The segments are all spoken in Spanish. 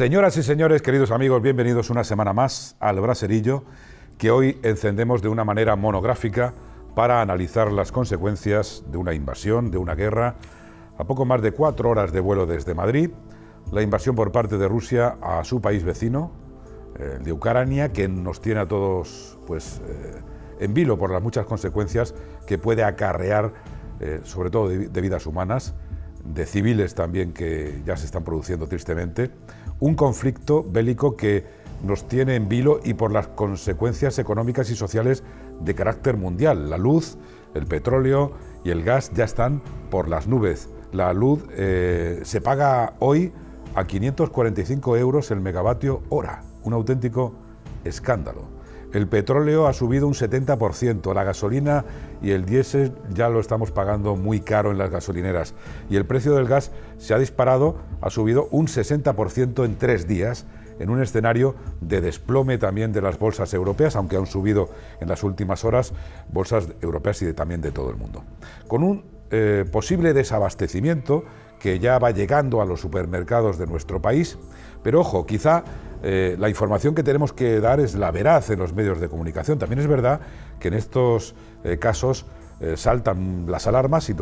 Señoras y señores, queridos amigos, bienvenidos una semana más al Braserillo, que hoy encendemos de una manera monográfica para analizar las consecuencias de una invasión, de una guerra, a poco más de cuatro horas de vuelo desde Madrid, la invasión por parte de Rusia a su país vecino, eh, el de Ucrania, que nos tiene a todos pues, eh, en vilo por las muchas consecuencias que puede acarrear, eh, sobre todo de vidas humanas, de civiles también que ya se están produciendo tristemente un conflicto bélico que nos tiene en vilo y por las consecuencias económicas y sociales de carácter mundial. La luz, el petróleo y el gas ya están por las nubes. La luz eh, se paga hoy a 545 euros el megavatio hora, un auténtico escándalo. El petróleo ha subido un 70%, la gasolina y el diésel ya lo estamos pagando muy caro en las gasolineras. Y el precio del gas se ha disparado, ha subido un 60% en tres días en un escenario de desplome también de las bolsas europeas, aunque han subido en las últimas horas bolsas europeas y también de todo el mundo. Con un eh, posible desabastecimiento que ya va llegando a los supermercados de nuestro país pero ojo, quizá eh, la información que tenemos que dar es la veraz en los medios de comunicación. También es verdad que en estos eh, casos eh, saltan las alarmas y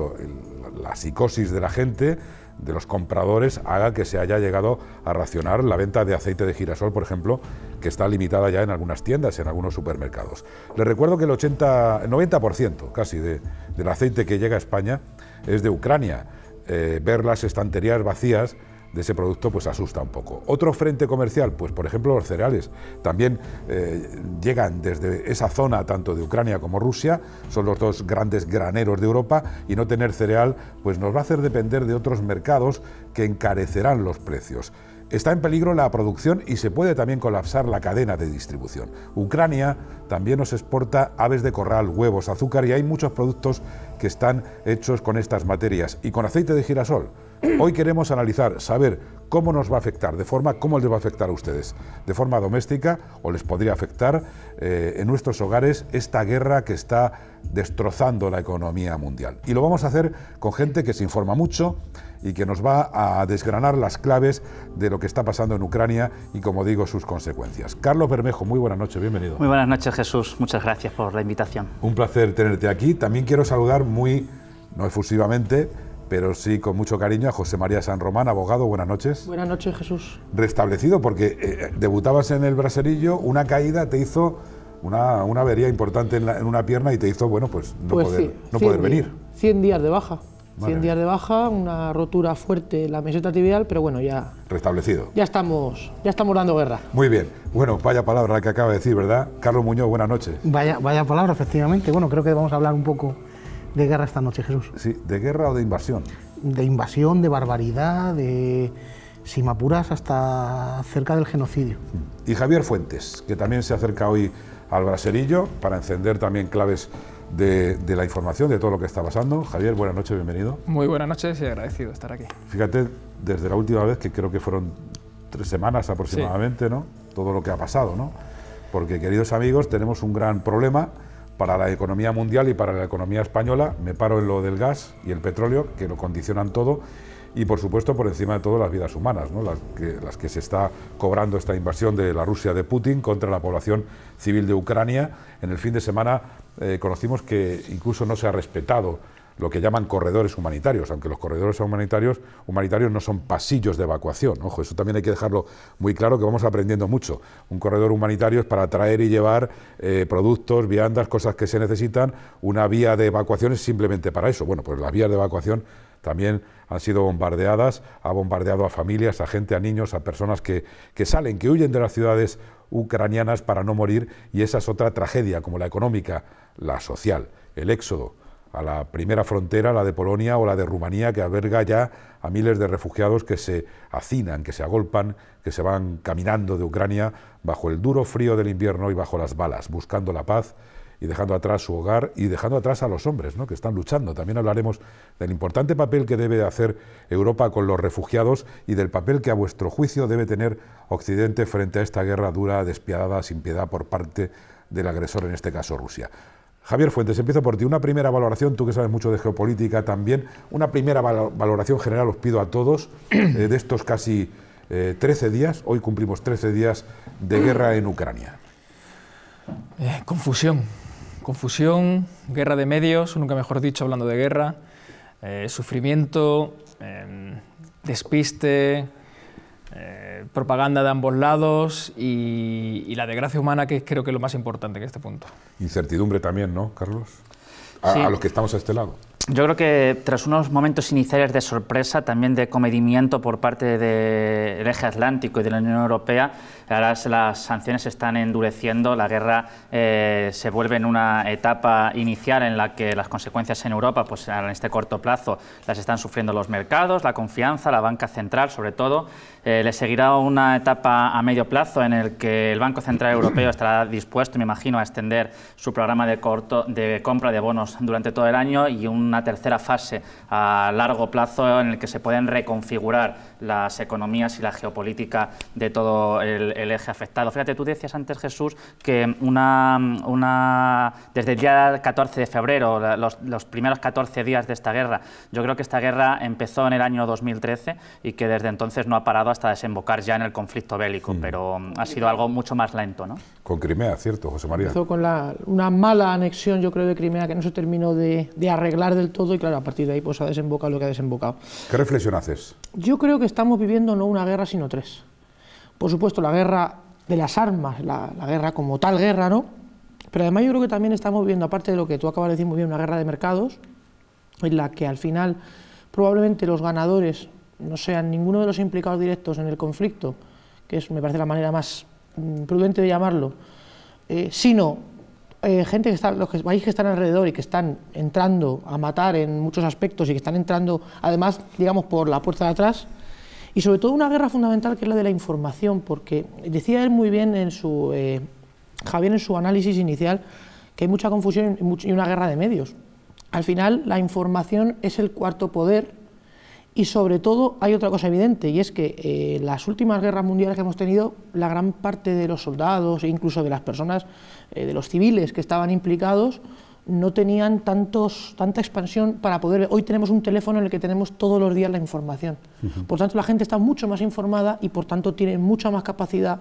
la psicosis de la gente, de los compradores, haga que se haya llegado a racionar la venta de aceite de girasol, por ejemplo, que está limitada ya en algunas tiendas, en algunos supermercados. Les recuerdo que el, 80, 90% casi del aceite que llega a España es de Ucrania. ver las estanterías vacías de ese producto pues asusta un poco. Otro frente comercial, pues por ejemplo los cereales, también eh, llegan desde esa zona tanto de Ucrania como Rusia, son los dos grandes graneros de Europa y no tener cereal pues nos va a hacer depender de otros mercados que encarecerán los precios. Está en peligro la producción y se puede también colapsar la cadena de distribución. Ucrania también nos exporta aves de corral, huevos, azúcar y hay muchos productos que están hechos con estas materias y con aceite de girasol Hoy queremos analizar, saber cómo nos va a afectar, de forma, cómo les va a afectar a ustedes, de forma doméstica o les podría afectar eh, en nuestros hogares esta guerra que está destrozando la economía mundial. Y lo vamos a hacer con gente que se informa mucho y que nos va a desgranar las claves de lo que está pasando en Ucrania y, como digo, sus consecuencias. Carlos Bermejo, muy buenas noches, bienvenido. Muy buenas noches, Jesús. Muchas gracias por la invitación. Un placer tenerte aquí. También quiero saludar muy, no efusivamente, pero sí con mucho cariño a José María San Román, abogado. Buenas noches. Buenas noches, Jesús. Restablecido, porque eh, debutabas en el Braserillo, una caída te hizo una, una avería importante en, una pierna y te hizo, bueno, pues no pues poder, venir. 100 días de baja. 100 días de baja, una rotura fuerte en la meseta tibial, pero bueno, ya... Restablecido. Ya estamos, ya estamos dando guerra. Muy bien. Bueno, vaya palabra la que acaba de decir, ¿verdad? Carlos Muñoz, buenas noches. Vaya, vaya palabra, efectivamente. Bueno, creo que vamos a hablar un poco de guerra esta noche, Jesús. Sí, ¿de guerra o de invasión? De invasión, de barbaridad, de, simapuras hasta cerca del genocidio. Y Javier Fuentes, que también se acerca hoy al braserillo para encender también claves de, la información, de todo lo que está pasando. Javier, buenas noches, bienvenido. Muy buenas noches y agradecido estar aquí. Fíjate, desde la última vez, que creo que fueron tres semanas aproximadamente, ¿no? Todo lo que ha pasado, ¿no? Porque, queridos amigos, tenemos un gran problema para la economía mundial y para la economía española. Me paro en lo del gas y el petróleo, que lo condicionan todo, y por supuesto por encima de todo las vidas humanas, las, que, se está cobrando esta invasión de la Rusia de Putin contra la población civil de Ucrania. En el fin de semana eh, conocimos que incluso no se ha respetado lo que llaman corredores humanitarios, aunque los corredores humanitarios, humanitarios no son pasillos de evacuación. Ojo, eso también hay que dejarlo muy claro, que vamos aprendiendo mucho. Un corredor humanitario es para traer y llevar eh, productos, viandas, cosas que se necesitan. Una vía de evacuación es simplemente para eso. Bueno, pues las vías de evacuación también han sido bombardeadas, ha bombardeado a familias, a gente, a niños, a personas que, que salen, que huyen de las ciudades ucranianas para no morir y esa es otra tragedia como la económica, la social, el éxodo a la primera frontera, la de Polonia o la de Rumanía, que alberga ya a miles de refugiados que se hacinan, que se agolpan, que se van caminando de Ucrania bajo el duro frío del invierno y bajo las balas, buscando la paz y dejando atrás su hogar y dejando atrás a los hombres ¿no? que están luchando. También hablaremos del importante papel que debe hacer Europa con los refugiados y del papel que a vuestro juicio debe tener Occidente frente a esta guerra dura, despiadada, sin piedad por parte del agresor, en este caso Rusia. Javier Fuentes, empiezo por ti. Una primera valoración, tú que sabes mucho de geopolítica también, una primera valoración general, os pido a todos, eh, de estos casi 13 eh, días, hoy cumplimos 13 días de guerra en Ucrania. Eh, confusión, confusión, guerra de medios, nunca mejor dicho, hablando de guerra, sufrimiento, em, despiste, eh, propaganda de ambos lados y, la desgracia humana, que creo que es lo más importante en este punto. Incertidumbre también, ¿no, Carlos? A, los que estamos a este lado. Yo creo que tras unos momentos iniciales de sorpresa, también de comedimiento por parte del eje atlántico y de la Unión Europea, Ahora las sanciones se están endureciendo, la guerra eh, se vuelve en una etapa inicial en la que las consecuencias en Europa, pues en este corto plazo, las están sufriendo los mercados, la confianza, la banca central sobre todo. Eh, le seguirá una etapa a medio plazo en el que el Banco Central Europeo estará dispuesto, me imagino, a extender su programa de, corto, de compra de bonos durante todo el año y una tercera fase a largo plazo en el que se pueden reconfigurar las economías y la geopolítica de todo el el eje afectado. Fíjate, tú decías antes, Jesús, que una, desde el día 14 de febrero, los, primeros 14 días de esta guerra, yo creo que esta guerra empezó en el año 2013 y que desde entonces no ha parado hasta desembocar ya en el conflicto bélico, mm. pero ha sido algo mucho más lento. ¿no? Con Crimea, cierto, José María. Empezó con una mala anexión, yo creo, de Crimea que no se terminó de, arreglar del todo y claro, a partir de ahí pues ha desembocado lo que ha desembocado. ¿Qué reflexión haces? Yo creo que estamos viviendo no una guerra, sino tres por supuesto, la guerra de las armas, la, guerra como tal guerra, ¿no? Pero además yo creo que también estamos viendo, aparte de lo que tú acabas de decir muy bien, una guerra de mercados, en la que al final probablemente los ganadores no sean ninguno de los implicados directos en el conflicto, que es, me parece la manera más mm, prudente de llamarlo, eh, sino eh, gente que está, los que, países que están alrededor y que están entrando a matar en muchos aspectos y que están entrando, además, digamos, por la puerta de atrás, y sobre todo una guerra fundamental que es la de la información, porque decía él muy bien en su, eh, Javier en su análisis inicial, que hay mucha confusión y una guerra de medios. Al final la información es el cuarto poder y sobre todo hay otra cosa evidente y es que eh, las últimas guerras mundiales que hemos tenido, la gran parte de los soldados e incluso de las personas, eh, de los civiles que estaban implicados, no tenían tantos, tanta expansión para poder Hoy tenemos un teléfono en el que tenemos todos los días la información. Por tanto, la gente está mucho más informada y por tanto tiene mucha más capacidad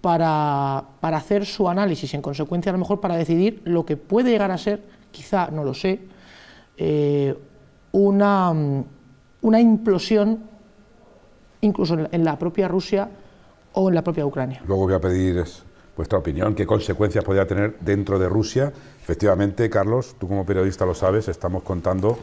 para, hacer su análisis. En consecuencia, a lo mejor para decidir lo que puede llegar a ser, quizá, no lo sé, eh, una, una implosión incluso en la, en la propia Rusia o en la propia Ucrania. Luego voy a pedir vuestra opinión, qué consecuencias podría tener dentro de Rusia. Efectivamente, Carlos, tú como periodista lo sabes, estamos contando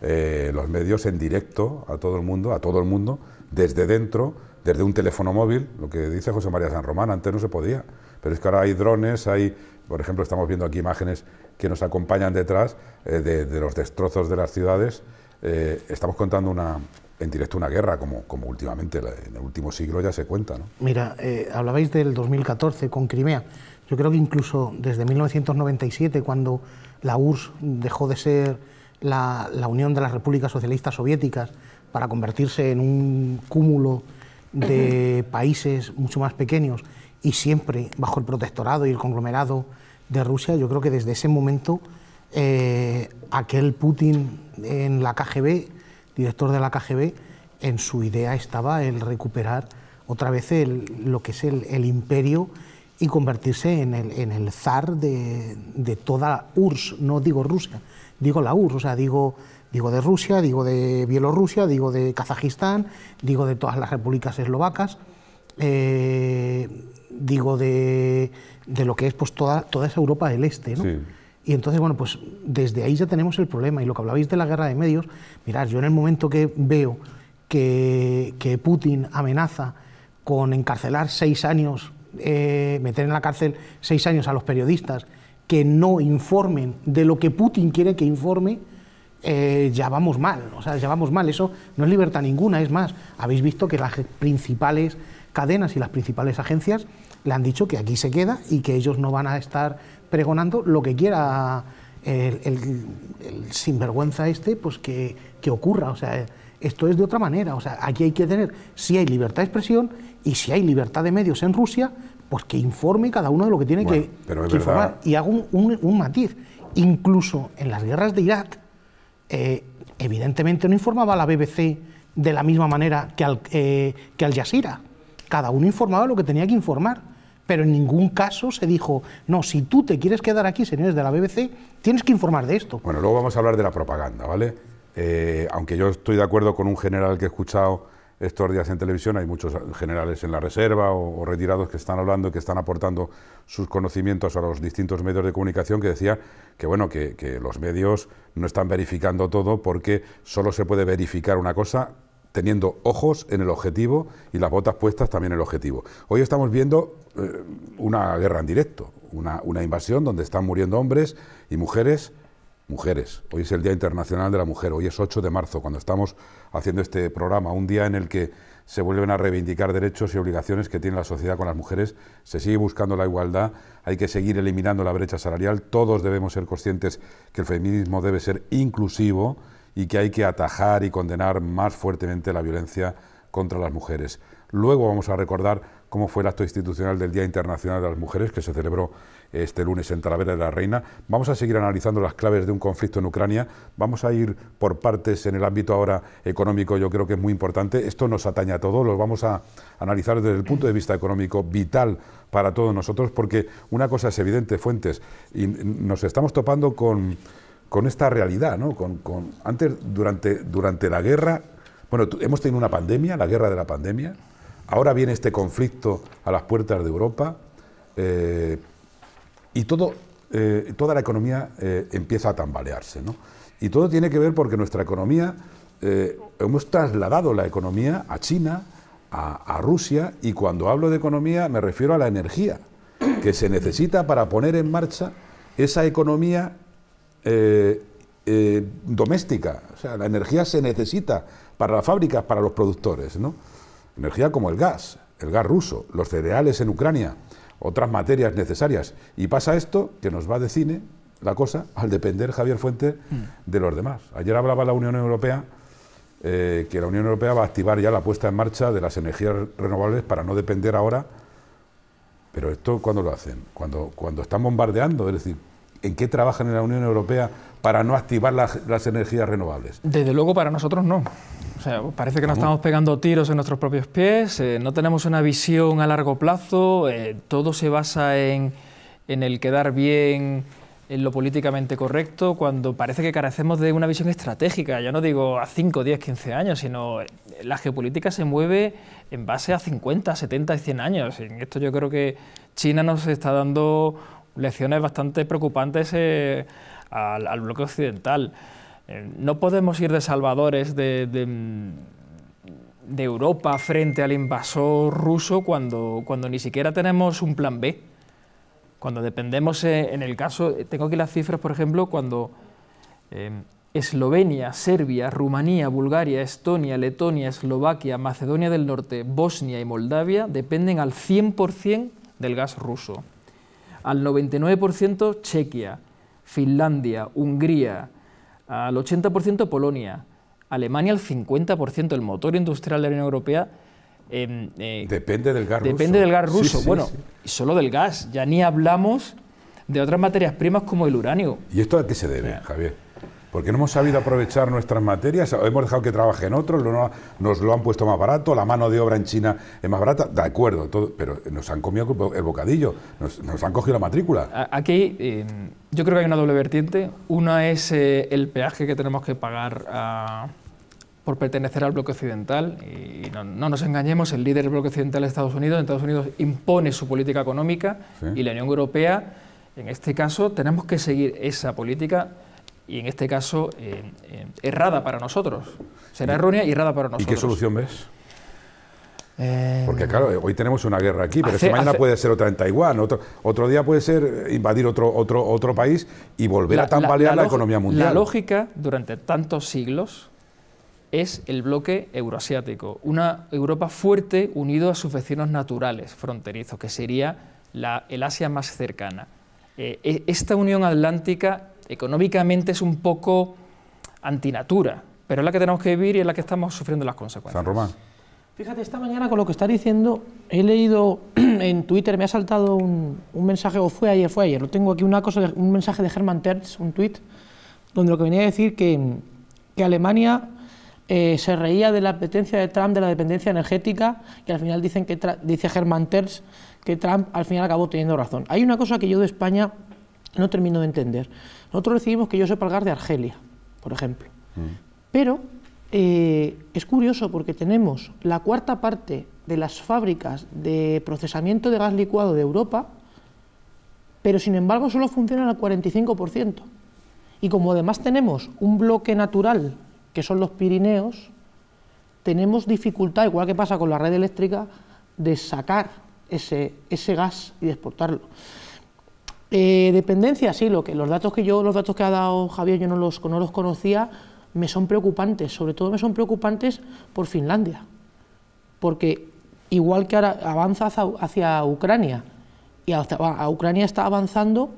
eh, los medios en directo a todo el mundo, a todo el mundo, desde dentro, desde un teléfono móvil, lo que dice José María San Román, antes no se podía, pero es que ahora hay drones, hay, por ejemplo, estamos viendo aquí imágenes que nos acompañan detrás eh, de, los destrozos de las ciudades. Eh, estamos contando una, en directo una guerra, como, como últimamente en el último siglo ya se cuenta. Mira, eh, hablabais del 2014 con Crimea. Yo creo que incluso desde 1997, cuando la URSS dejó de ser la, Unión de las Repúblicas Socialistas Soviéticas para convertirse en un cúmulo de países mucho más pequeños y siempre bajo el protectorado y el conglomerado de Rusia, yo creo que desde ese momento eh, aquel Putin en la KGB director de la KGB, en su idea estaba el recuperar otra vez el, lo que es el, imperio y convertirse en el, en el zar de, de, toda URSS, no digo Rusia, digo la URSS, o sea, digo, digo de Rusia, digo de Bielorrusia, digo de Kazajistán, digo de todas las repúblicas eslovacas, eh, digo de, de, lo que es pues, toda, toda esa Europa del Este. ¿no? Y entonces, bueno, pues desde ahí ya tenemos el problema. Y lo que hablabais de la guerra de medios, mirad, yo en el momento que veo que, Putin amenaza con encarcelar seis años, eh, meter en la cárcel seis años a los periodistas que no informen de lo que Putin quiere que informe, eh, ya vamos mal, o sea, ya vamos mal, eso no es libertad ninguna, es más, habéis visto que las principales cadenas y las principales agencias le han dicho que aquí se queda y que ellos no van a estar pregonando lo que quiera el, sinvergüenza este, pues que, ocurra. O sea, esto es de otra manera. O sea, aquí hay que tener, si hay libertad de expresión y si hay libertad de medios en Rusia, pues que informe cada uno de lo que tiene que, informar. Y hago un, matiz. Incluso en las guerras de Irak, eh, evidentemente no informaba la BBC de la misma manera que al, eh, que al Jazeera. Cada uno informaba lo que tenía que informar pero en ningún caso se dijo, no, si tú te quieres quedar aquí, señores de la BBC, tienes que informar de esto. Bueno, luego vamos a hablar de la propaganda, ¿vale? Eh, aunque yo estoy de acuerdo con un general que he escuchado estos días en televisión, hay muchos generales en la reserva o, retirados que están hablando y que están aportando sus conocimientos a los distintos medios de comunicación que decía que, bueno, que, que los medios no están verificando todo porque solo se puede verificar una cosa teniendo ojos en el objetivo y las botas puestas también en el objetivo. Hoy estamos viendo eh, una guerra en directo, una, una, invasión donde están muriendo hombres y mujeres. Mujeres, hoy es el Día Internacional de la Mujer, hoy es 8 de marzo, cuando estamos haciendo este programa, un día en el que se vuelven a reivindicar derechos y obligaciones que tiene la sociedad con las mujeres, se sigue buscando la igualdad, hay que seguir eliminando la brecha salarial, todos debemos ser conscientes que el feminismo debe ser inclusivo, y que hay que atajar y condenar más fuertemente la violencia contra las mujeres. Luego vamos a recordar cómo fue el acto institucional del Día Internacional de las Mujeres que se celebró este lunes en Talavera de la Reina. Vamos a seguir analizando las claves de un conflicto en Ucrania. Vamos a ir por partes en el ámbito ahora económico, yo creo que es muy importante. Esto nos ataña a todos, lo vamos a analizar desde el punto de vista económico vital para todos nosotros, porque una cosa es evidente, Fuentes, y nos estamos topando con con esta realidad, ¿no? Con, antes, durante, durante la guerra, bueno, hemos tenido una pandemia, la guerra de la pandemia, ahora viene este conflicto a las puertas de Europa eh, y todo, eh, toda la economía eh, empieza a tambalearse, ¿no? Y todo tiene que ver porque nuestra economía, hemos trasladado la economía a China, a Rusia, y cuando hablo de economía me refiero a la energía que se necesita para poner en marcha esa economía eh, eh, doméstica. O sea, la energía se necesita para las fábricas, para los productores. ¿no? Energía como el gas, el gas ruso, los cereales en Ucrania, otras materias necesarias. Y pasa esto, que nos va de cine la cosa, al depender Javier Fuente mm. de los demás. Ayer hablaba la Unión Europea. Eh, que la Unión Europea va a activar ya la puesta en marcha de las energías renovables para no depender ahora. Pero esto, cuando lo hacen? Cuando, cuando están bombardeando, es decir, en qué trabajan en la Unión Europea para no activar las, energías renovables? Desde luego para nosotros no. O sea, parece que nos estamos pegando tiros en nuestros propios pies, eh, no tenemos una visión a largo plazo, eh, todo se basa en, en el quedar bien en lo políticamente correcto, cuando parece que carecemos de una visión estratégica, ...yo no digo a 5, 10, 15 años, sino eh, la geopolítica se mueve en base a 50, 70 y 100 años. En esto yo creo que China nos está dando lecciones bastante preocupantes eh, al, bloque occidental. Eh, no podemos ir de salvadores de, mm, Europa frente al invasor ruso cuando, ni siquiera tenemos un plan B. Cuando dependemos, eh, en el caso, tengo aquí las cifras, por ejemplo, cuando Eslovenia, Serbia, Rumanía, Bulgaria, Estonia, Letonia, Eslovaquia, Macedonia del Norte, Bosnia y Moldavia dependen al 100% del gas ruso al 99% Chequia, Finlandia, Hungría, al 80% Polonia, Alemania al 50%, el motor industrial de la Unión Europea. Em, eh, depende del gas depende ruso. del gas ruso. bueno, y solo del gas, ya ni hablamos de otras materias primas como el uranio. ¿Y esto a qué se debe, Javier? porque no hemos sabido aprovechar nuestras materias, hemos dejado que trabajen otros, lo, nos lo han puesto más barato, la mano de obra en China es más barata, de acuerdo, todo, pero nos han comido el bocadillo, nos, han cogido la matrícula. Aquí em, yo creo que hay una doble vertiente. Una es eh, el peaje que tenemos que pagar ah, por pertenecer al bloque occidental. Y no, nos engañemos, el líder del bloque occidental es Estados Unidos. Estados Unidos impone su política económica y la Unión Europea, en este caso, tenemos que seguir esa política y en este caso eh, eh, errada para nosotros. Será errónea y errada para nosotros. ¿Y qué solución ves? Eh, Porque claro, hoy tenemos una guerra aquí, pero este mañana puede ser otra en Taiwán, otro, día puede ser invadir otro, otro, otro país y volver a tambalear la, economía mundial. La lógica durante tantos siglos es el bloque euroasiático, una Europa fuerte unido a sus vecinos naturales, fronterizos, que sería el Asia más cercana. E, esta unión atlántica económicamente es un poco antinatura, pero es la que tenemos que vivir y es la que estamos sufriendo las consecuencias. Román. Fíjate, esta mañana con lo que está diciendo, he leído en Twitter, me ha saltado un, mensaje, o fue ayer, fue ayer, lo tengo aquí, una cosa, un mensaje de germán Terz, un tweet, donde lo que venía a decir que, que Alemania eh, se reía de la apetencia de Trump de la dependencia energética, que al final dicen que dice Germán Terz que Trump al final acabó teniendo razón. Hay una cosa que yo de España no termino de entender. Nosotros recibimos que yo el gas de Argelia, por ejemplo. Mm. Pero eh, es curioso porque tenemos la cuarta parte de las fábricas de procesamiento de gas licuado de Europa, pero sin embargo solo funcionan al 45%. Y como además tenemos un bloque natural, que son los Pirineos, tenemos dificultad, igual que pasa con la red eléctrica, de sacar ese, ese gas y de exportarlo. Eh, dependencia, sí, lo que, los datos que yo, los datos que ha dado Javier, yo no los, los conocía, me son preocupantes, sobre todo me son preocupantes por Finlandia, porque igual que ahora avanza hacia, Ucrania, y a Ucrania está avanzando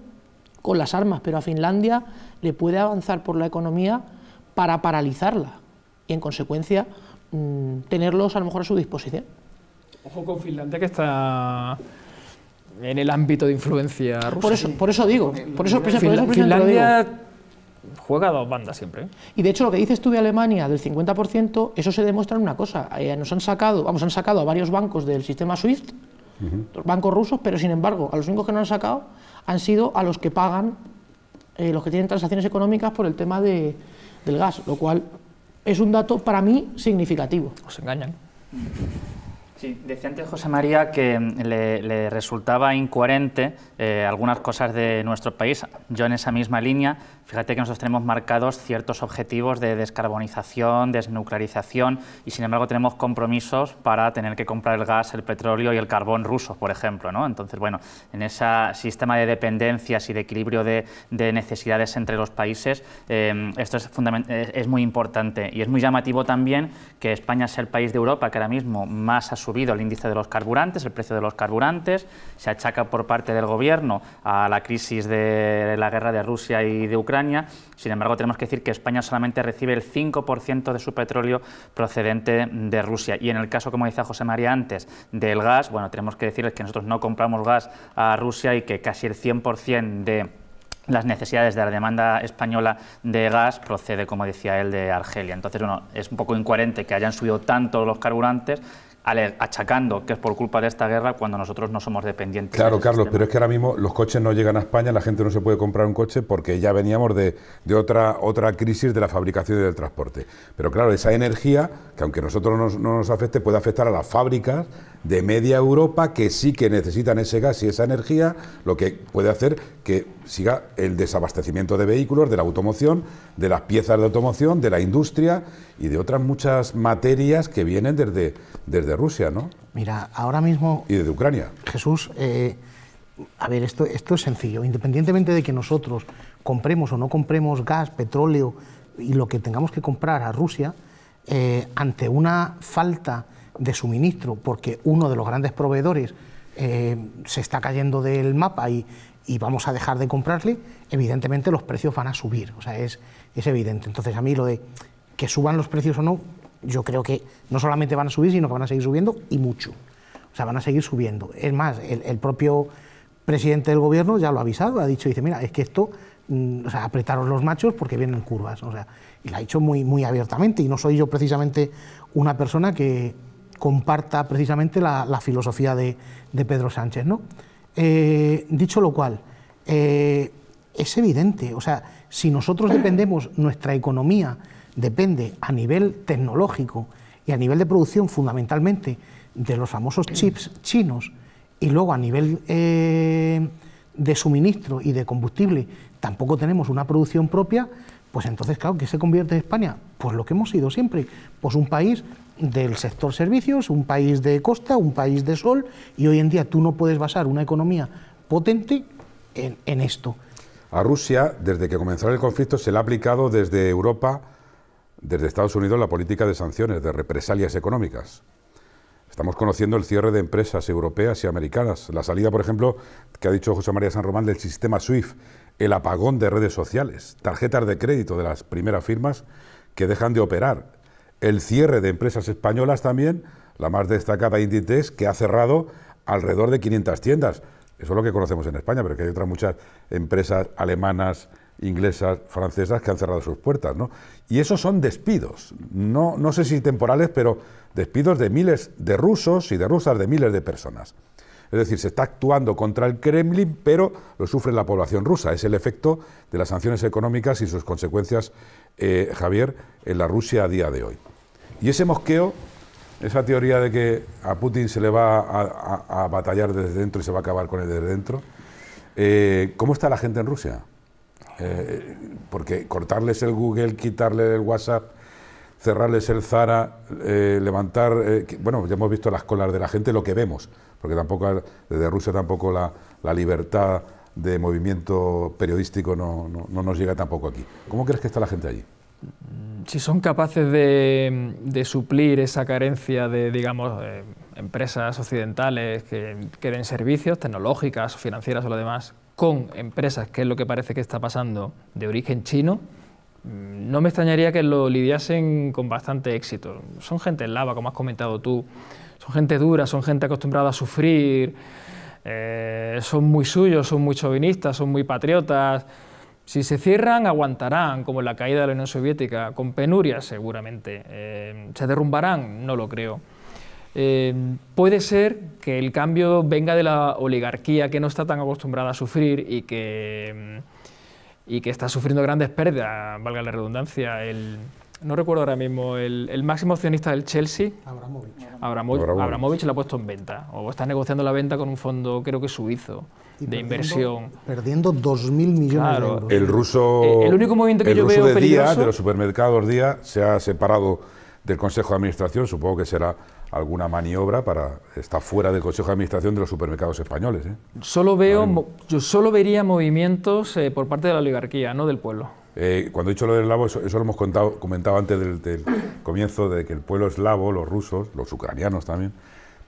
con las armas, pero a Finlandia le puede avanzar por la economía para paralizarla y en consecuencia mm, tenerlos a lo mejor a su disposición. Ojo con Finlandia que está en el ámbito de influencia rusa. Por eso, por eso digo. Por eso, por Finlandia juega dos bandas siempre. ¿eh? Y de hecho, lo que dices tú de Alemania, del 50%, eso se demuestra en una cosa. Eh, nos han sacado, vamos, han sacado a varios bancos del sistema SWIFT, bancos rusos, pero sin embargo, a los únicos que no han sacado han sido a los que pagan, eh, los que tienen transacciones económicas por el tema del gas, lo cual es un dato para mí significativo. Os engañan. Sí, decía antes José María que mm, le, resultaba incoherente eh, algunas cosas de nuestro país. Yo en esa misma línea Fíjate que nosotros tenemos marcados ciertos objetivos de descarbonización, desnuclearización, y sin embargo tenemos compromisos para tener que comprar el gas, el petróleo y el carbón ruso, por ejemplo. ¿no? Entonces, bueno, en ese sistema de dependencias y de equilibrio de, necesidades entre los países, eh, esto es, eh, es muy importante. Y es muy llamativo también que España sea el país de Europa que ahora mismo más ha subido el índice de los carburantes, el precio de los carburantes, se achaca por parte del gobierno a la crisis de la guerra de Rusia y de Ucrania, sin embargo, tenemos que decir que España solamente recibe el 5% de su petróleo procedente de Rusia. Y en el caso, como decía José María antes, del gas, bueno, tenemos que decirles que nosotros no compramos gas a Rusia y que casi el 100% de las necesidades de la demanda española de gas procede, como decía él, de Argelia. Entonces, bueno, es un poco incoherente que hayan subido tanto los carburantes achacando que es por culpa de esta guerra cuando nosotros no somos dependientes. Claro, Carlos, pero es que ahora mismo los coches no llegan a España, la gente no se puede comprar un coche porque ya veníamos de, de otra, otra crisis de la fabricación y del transporte. Pero claro, esa energía, que aunque nosotros no nos afecte, puede afectar a las fábricas de media Europa que sí que necesitan ese gas y esa energía, lo que puede hacer que siga el desabastecimiento de vehículos, de la automoción, de las piezas de automoción, de la industria y de otras muchas materias que vienen desde desde Rusia, ¿no? Mira, ahora mismo... Y desde Ucrania. Jesús, eh, a ver, esto, esto es sencillo. Independientemente de que nosotros compremos o no compremos gas, petróleo y lo que tengamos que comprar a Rusia, eh, ante una falta de suministro, porque uno de los grandes proveedores eh, se está cayendo del mapa y, y, vamos a dejar de comprarle, evidentemente los precios van a subir. O sea, es, es evidente. Entonces, a mí lo de que suban los precios o no, yo creo que no solamente van a subir, sino que van a seguir subiendo y mucho. O sea, van a seguir subiendo. Es más, el, propio presidente del gobierno ya lo ha avisado, ha dicho, dice, mira, es que esto, mm, o sea, apretaros los machos porque vienen curvas. O sea, y lo ha dicho muy, muy abiertamente. Y no soy yo precisamente una persona que comparta precisamente la, filosofía de, Pedro Sánchez. ¿no? Eh, dicho lo cual, eh, es evidente, o sea, si nosotros dependemos nuestra economía depende a nivel tecnológico y a nivel de producción fundamentalmente de los famosos chips chinos y luego a nivel eh, de suministro y de combustible tampoco tenemos una producción propia, pues entonces, claro, ¿qué se convierte en España? Pues lo que hemos sido siempre, pues un país del sector servicios, un país de costa, un país de sol, y hoy en día tú no puedes basar una economía potente en, en esto. A Rusia, desde que comenzó el conflicto, se le ha aplicado desde Europa desde Estados Unidos la política de sanciones, de represalias económicas. Estamos conociendo el cierre de empresas europeas y americanas, la salida, por ejemplo, que ha dicho José María San Román del sistema SWIFT, el apagón de redes sociales, tarjetas de crédito de las primeras firmas que dejan de operar, el cierre de empresas españolas también, la más destacada Inditex, que ha cerrado alrededor de 500 tiendas. Eso es lo que conocemos en España, pero que hay otras muchas empresas alemanas, inglesas, francesas, que han cerrado sus puertas. ¿no? Y esos son despidos, no, no sé si temporales, pero despidos de miles de rusos y de rusas, de miles de personas. Es decir, se está actuando contra el Kremlin, pero lo sufre la población rusa. Es el efecto de las sanciones económicas y sus consecuencias, eh, Javier, en la Rusia a día de hoy. Y ese mosqueo, esa teoría de que a Putin se le va a, batallar desde dentro y se va a acabar con él desde dentro, eh, ¿cómo está la gente en Rusia? Eh, porque cortarles el Google, quitarles el WhatsApp, cerrarles el Zara, eh, levantar, eh, bueno, ya hemos visto las colas de la gente, lo que vemos, porque tampoco desde Rusia tampoco la, libertad de movimiento periodístico no, nos llega tampoco aquí. ¿Cómo crees que está la gente allí? Mm, si son capaces de, suplir esa carencia de, digamos, empresas occidentales que, den servicios, tecnológicas, financieras o lo demás, con empresas, que es lo que parece que está pasando, de origen chino, mm, no me extrañaría que lo lidiasen con bastante éxito. Son gente lava, como has comentado tú, son gente dura, son gente acostumbrada a sufrir, eh, son muy suyos, son muy chauvinistas, son muy patriotas. Si se cierran, aguantarán, como en la caída de la Unión Soviética, con penurias seguramente. Eh, ¿Se derrumbarán? No lo creo. Em, puede ser que el cambio venga de la oligarquía que no está tan acostumbrada a sufrir y que, em, y que está sufriendo grandes pérdidas, valga la redundancia. El, no recuerdo ahora mismo, el, máximo accionista del Chelsea, Abramovich. Abramovich. lo ha puesto en venta, o está negociando la venta con un fondo, creo que suizo de inversión. Perdiendo 2.000 millones de euros. El ruso. Eh, el, único movimiento que yo veo. Día, de los supermercados Día se ha separado del Consejo de Administración, supongo que será alguna maniobra para estar fuera del Consejo de Administración de los supermercados españoles. ¿eh? Solo veo, yo solo vería movimientos eh, por parte de la oligarquía, no del pueblo. Eh, cuando he dicho lo del eslavo, eso, lo hemos comentado antes del, del comienzo, de que el pueblo eslavo, los rusos, los ucranianos también,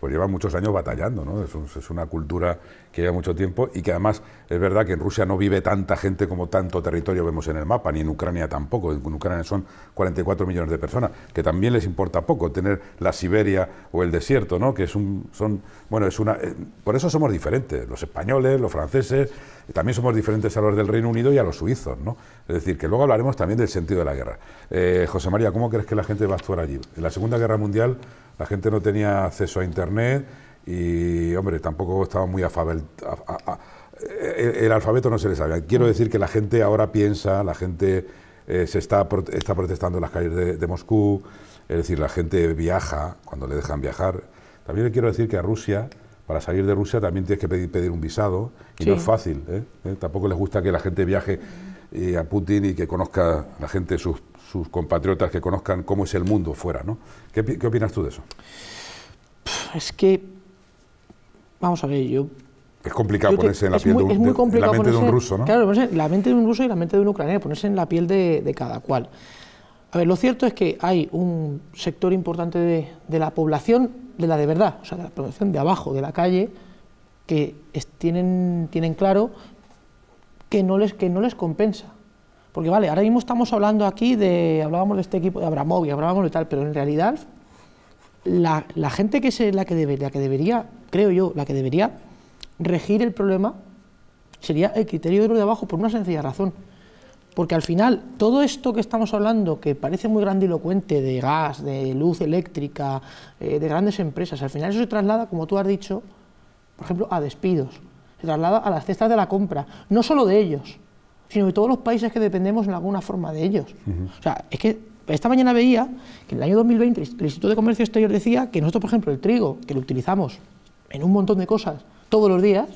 Llevan pues lleva muchos años batallando, ¿no? Es, una cultura que lleva mucho tiempo y que además es verdad que en Rusia no vive tanta gente como tanto territorio vemos en el mapa, ni en Ucrania tampoco. En Ucrania son 44 millones de personas, que también les importa poco tener la Siberia o el desierto, ¿no? Que es un, son, bueno, es una, eh, por eso somos diferentes, los españoles, los franceses, también somos diferentes a los del Reino Unido y a los suizos, ¿no? Es decir, que luego hablaremos también del sentido de la guerra. Eh, José María, ¿cómo crees que la gente va a actuar allí? En la Segunda Guerra Mundial la gente no tenía acceso a Internet y, hombre, tampoco estaba muy alfabeto. el, alfabeto no se le sabe. Quiero decir que la gente ahora piensa, la gente eh, se está, está protestando en las calles de, Moscú, es decir, la gente viaja cuando le dejan viajar. También le quiero decir que a Rusia para salir de Rusia también tienes que pedir, un visado y no es fácil. ¿eh? ¿Eh? Tampoco les gusta que la gente viaje a Putin y que conozca la gente sus sus compatriotas que conozcan cómo es el mundo fuera. ¿no? ¿Qué, opinas tú de eso? Es que, vamos a ver, yo... Es complicado ponerse en la piel de, un, de un ruso, ¿no? la mente de un ruso y la mente de un ucraniano, ponerse en la piel de, cada cual. A ver, lo cierto es que hay un sector importante de, la población, de la de verdad, o sea, de la población de abajo, de la calle, que tienen, tienen claro que no les, que no les compensa porque vale, ahora mismo estamos hablando aquí de, hablábamos de este equipo de y hablábamos de tal, pero en realidad la, gente que es la que, la que debería, creo yo, la que debería regir el problema sería el criterio de los de abajo por una sencilla razón. Porque al final, todo esto que estamos hablando, que parece muy grandilocuente, de gas, de luz eléctrica, eh, de grandes empresas, al final eso se traslada, como tú has dicho, por ejemplo, a despidos, se traslada a las cestas de la compra, no solo de ellos, sino de todos los países que dependemos en alguna forma de ellos. O sea, es que esta mañana veía que en el año 2020 el Instituto de Comercio Exterior decía que nosotros, por ejemplo, el trigo, que lo utilizamos en un montón de cosas todos los días,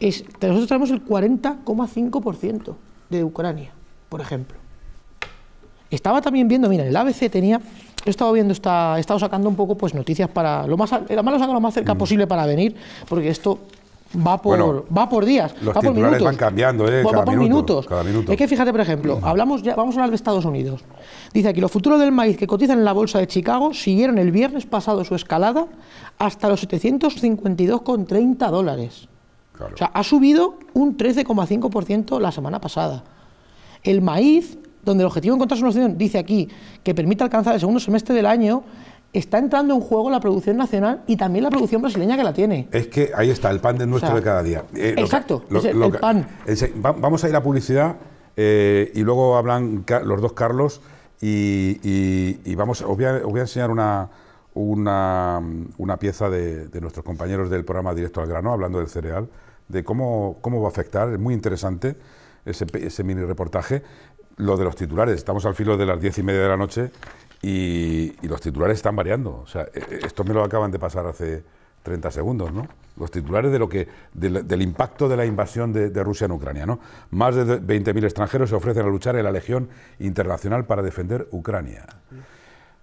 es, nosotros traemos el 40,5% de Ucrania, por ejemplo. Estaba también viendo, mira, el ABC tenía, he estado viendo, esta, he estado sacando un poco pues noticias para, lo más, era lo más cerca mm. posible para venir, porque esto va por, va por días. Los va minutos. van cambiando, ¿eh? Va, por minutos. Es que fíjate, por ejemplo, hablamos ya, vamos a hablar de Estados Unidos. Dice aquí, los futuros del maíz que cotizan en la bolsa de Chicago siguieron el viernes pasado su escalada hasta los 752,30 dólares. O sea, ha subido un 13,5% la semana pasada. El maíz, donde el objetivo de encontrar solución, dice aquí, que permite alcanzar el segundo semestre del año está entrando en juego la producción nacional y también la producción brasileña que la tiene. Es que ahí está, el pan de nuestro de cada día. exacto, el pan. vamos a ir a publicidad eh, y luego hablan los dos Carlos y, vamos, os voy, a, os voy a, enseñar una, una, una pieza de, nuestros compañeros del programa Directo al Grano, hablando del cereal, de cómo, cómo va a afectar, es muy interesante ese, ese mini reportaje lo de los titulares. Estamos al filo de las diez y media de la noche y, los titulares están variando. O sea, e, e, esto me lo acaban de pasar hace 30 segundos, ¿no? Los titulares de lo que, del, impacto de la invasión de, Rusia en Ucrania, ¿no? Más de 20.000 extranjeros se ofrecen a luchar en la Legión Internacional para defender Ucrania.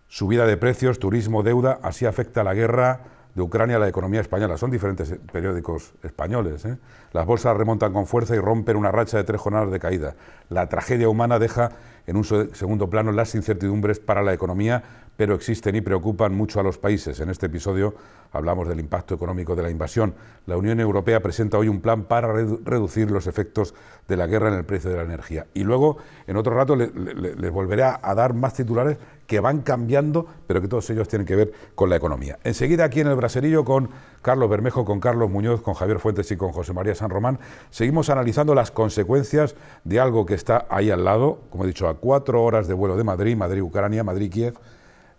Subida de precios, turismo, deuda, así afecta la guerra de Ucrania a la economía española. Son diferentes eh, periódicos españoles. ¿eh? Las bolsas remontan con fuerza y rompen una racha de tres jornadas de caída. La tragedia humana deja en un segundo plano las incertidumbres para la economía, pero existen y preocupan mucho a los países. En este episodio hablamos del impacto económico de la invasión. La Unión Europea presenta hoy un plan para reducir los efectos de la guerra en el precio de la energía. Y luego, en otro rato, les volveré a, dar más titulares que van cambiando, pero que todos ellos tienen que ver con la economía. Enseguida aquí en el Braserillo con Carlos Bermejo, con Carlos Muñoz, con Javier Fuentes y con José María San Román, seguimos analizando las consecuencias de algo que está ahí al lado, como he dicho, a cuatro horas de vuelo de Madrid, Madrid-Ucrania, Madrid-Kiev,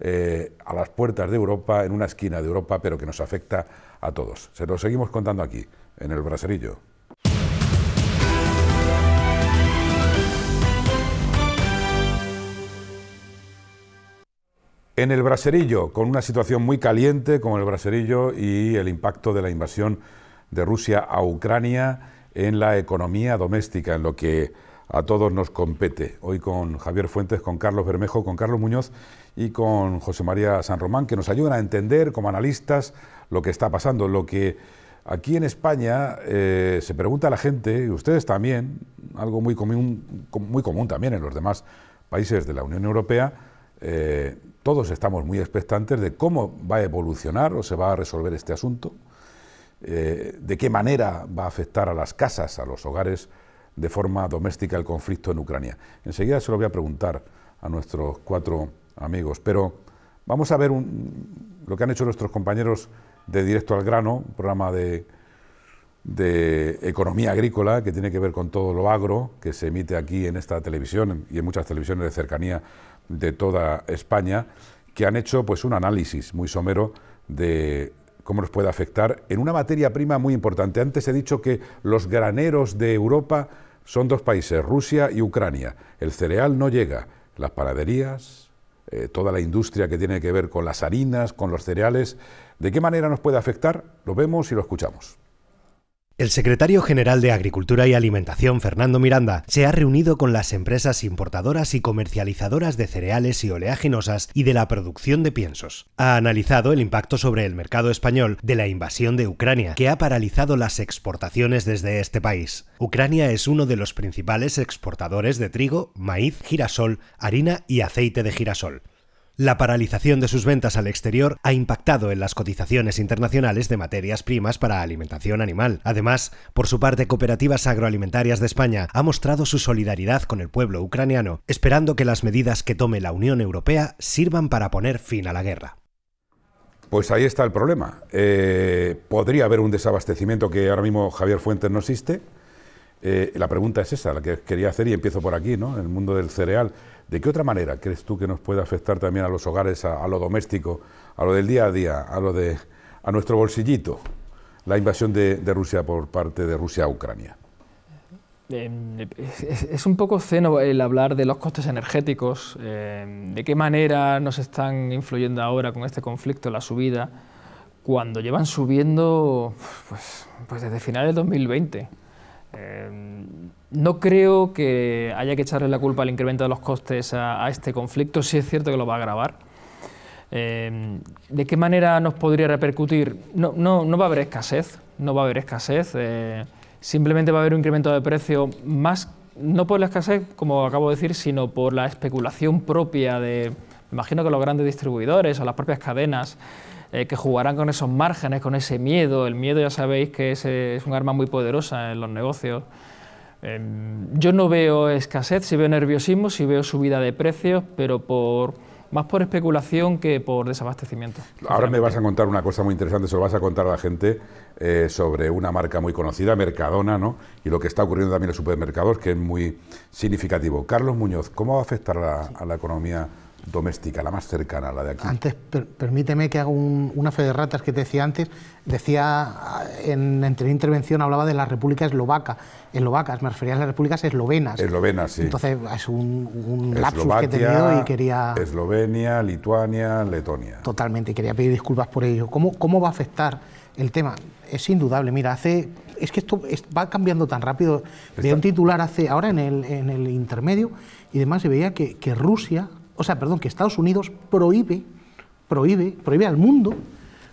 eh, a las puertas de Europa, en una esquina de Europa, pero que nos afecta a todos. Se lo seguimos contando aquí, en el Braserillo. En el braserillo, con una situación muy caliente con el braserillo y el impacto de la invasión de Rusia a Ucrania en la economía doméstica, en lo que a todos nos compete. Hoy con Javier Fuentes, con Carlos Bermejo, con Carlos Muñoz y con José María San Román, que nos ayudan a entender como analistas lo que está pasando, lo que aquí en España eh, se pregunta a la gente, y ustedes también, algo muy común, muy común también en los demás países de la Unión Europea, eh, todos estamos muy expectantes de cómo va a evolucionar o se va a resolver este asunto, eh, de qué manera va a afectar a las casas, a los hogares, de forma doméstica el conflicto en Ucrania. Enseguida se lo voy a preguntar a nuestros cuatro amigos, pero vamos a ver lo que han hecho nuestros compañeros de Directo al Grano, un programa de, de economía agrícola que tiene que ver con todo lo agro que se emite aquí en esta televisión y en muchas televisiones de cercanía de toda España, que han hecho pues, un análisis muy somero de cómo nos puede afectar en una materia prima muy importante. Antes he dicho que los graneros de Europa son dos países, Rusia y Ucrania. El cereal no llega, las panaderías, eh, toda la industria que tiene que ver con las harinas, con los cereales. ¿De qué manera nos puede afectar? Lo vemos y lo escuchamos. El secretario general de Agricultura y Alimentación, Fernando Miranda, se ha reunido con las empresas importadoras y comercializadoras de cereales y oleaginosas y de la producción de piensos. Ha analizado el impacto sobre el mercado español de la invasión de Ucrania, que ha paralizado las exportaciones desde este país. Ucrania es uno de los principales exportadores de trigo, maíz, girasol, harina y aceite de girasol. La paralización de sus ventas al exterior ha impactado en las cotizaciones internacionales de materias primas para alimentación animal. Además, por su parte, Cooperativas Agroalimentarias de España ha mostrado su solidaridad con el pueblo ucraniano, esperando que las medidas que tome la Unión Europea sirvan para poner fin a la guerra. Pues ahí está el problema. Eh, podría haber un desabastecimiento que ahora mismo Javier Fuentes no existe. Eh, la pregunta es esa, la que quería hacer y empiezo por aquí, ¿no? En el mundo del cereal. ¿De qué otra manera crees tú que nos puede afectar también a los hogares, a, lo doméstico, a lo del día a día, a lo de a nuestro bolsillito, la invasión de, Rusia por parte de Rusia a Ucrania? Em, es, un poco ceno el hablar de los costes energéticos, em, de qué manera nos están influyendo ahora con este conflicto la subida, cuando llevan subiendo pues, pues desde finales de 2020. No creo que haya que echarle la culpa al incremento de los costes a, este conflicto, sí es cierto que lo va a agravar. Eh, ¿De qué manera nos podría repercutir? No, va a haber escasez, no va a haber escasez, eh, simplemente va a haber un incremento de precio más, no por la escasez, como acabo de decir, sino por la especulación propia de, imagino que los grandes distribuidores o las propias cadenas, eh, que jugarán con esos márgenes, con ese miedo. El miedo ya sabéis que es un arma muy poderosa en los negocios. Em, yo no veo escasez, si veo nerviosismo, si veo subida de precios, pero más por especulación que por desabastecimiento. Ahora me vas a contar una cosa muy interesante, se lo vas a contar a la gente eh, sobre una marca muy conocida, Mercadona, ¿no? Y lo que está ocurriendo también en los supermercados, que es muy significativo. Carlos Muñoz, ¿cómo va a afectar a la economía doméstica, la más cercana, la de aquí. Antes, permíteme que haga una fe de ratas que te decía antes. Decía, en, entre mi intervención hablaba de la República Eslovaca. Eslovacas, me refería a las repúblicas eslovenas. Eslovenas, sí. Entonces es un, un lapsus que he tenido y quería... Eslovenia, Lituania, Letonia. Totalmente, quería pedir disculpas por ello. ¿Cómo, cómo va a afectar el tema? Es indudable, mira, hace... Es que esto va cambiando tan rápido. Veía un titular hace, ahora en el, en el intermedio y demás, se veía que Rusia o sea, perdón, que Estados Unidos prohíbe, prohíbe, prohíbe al mundo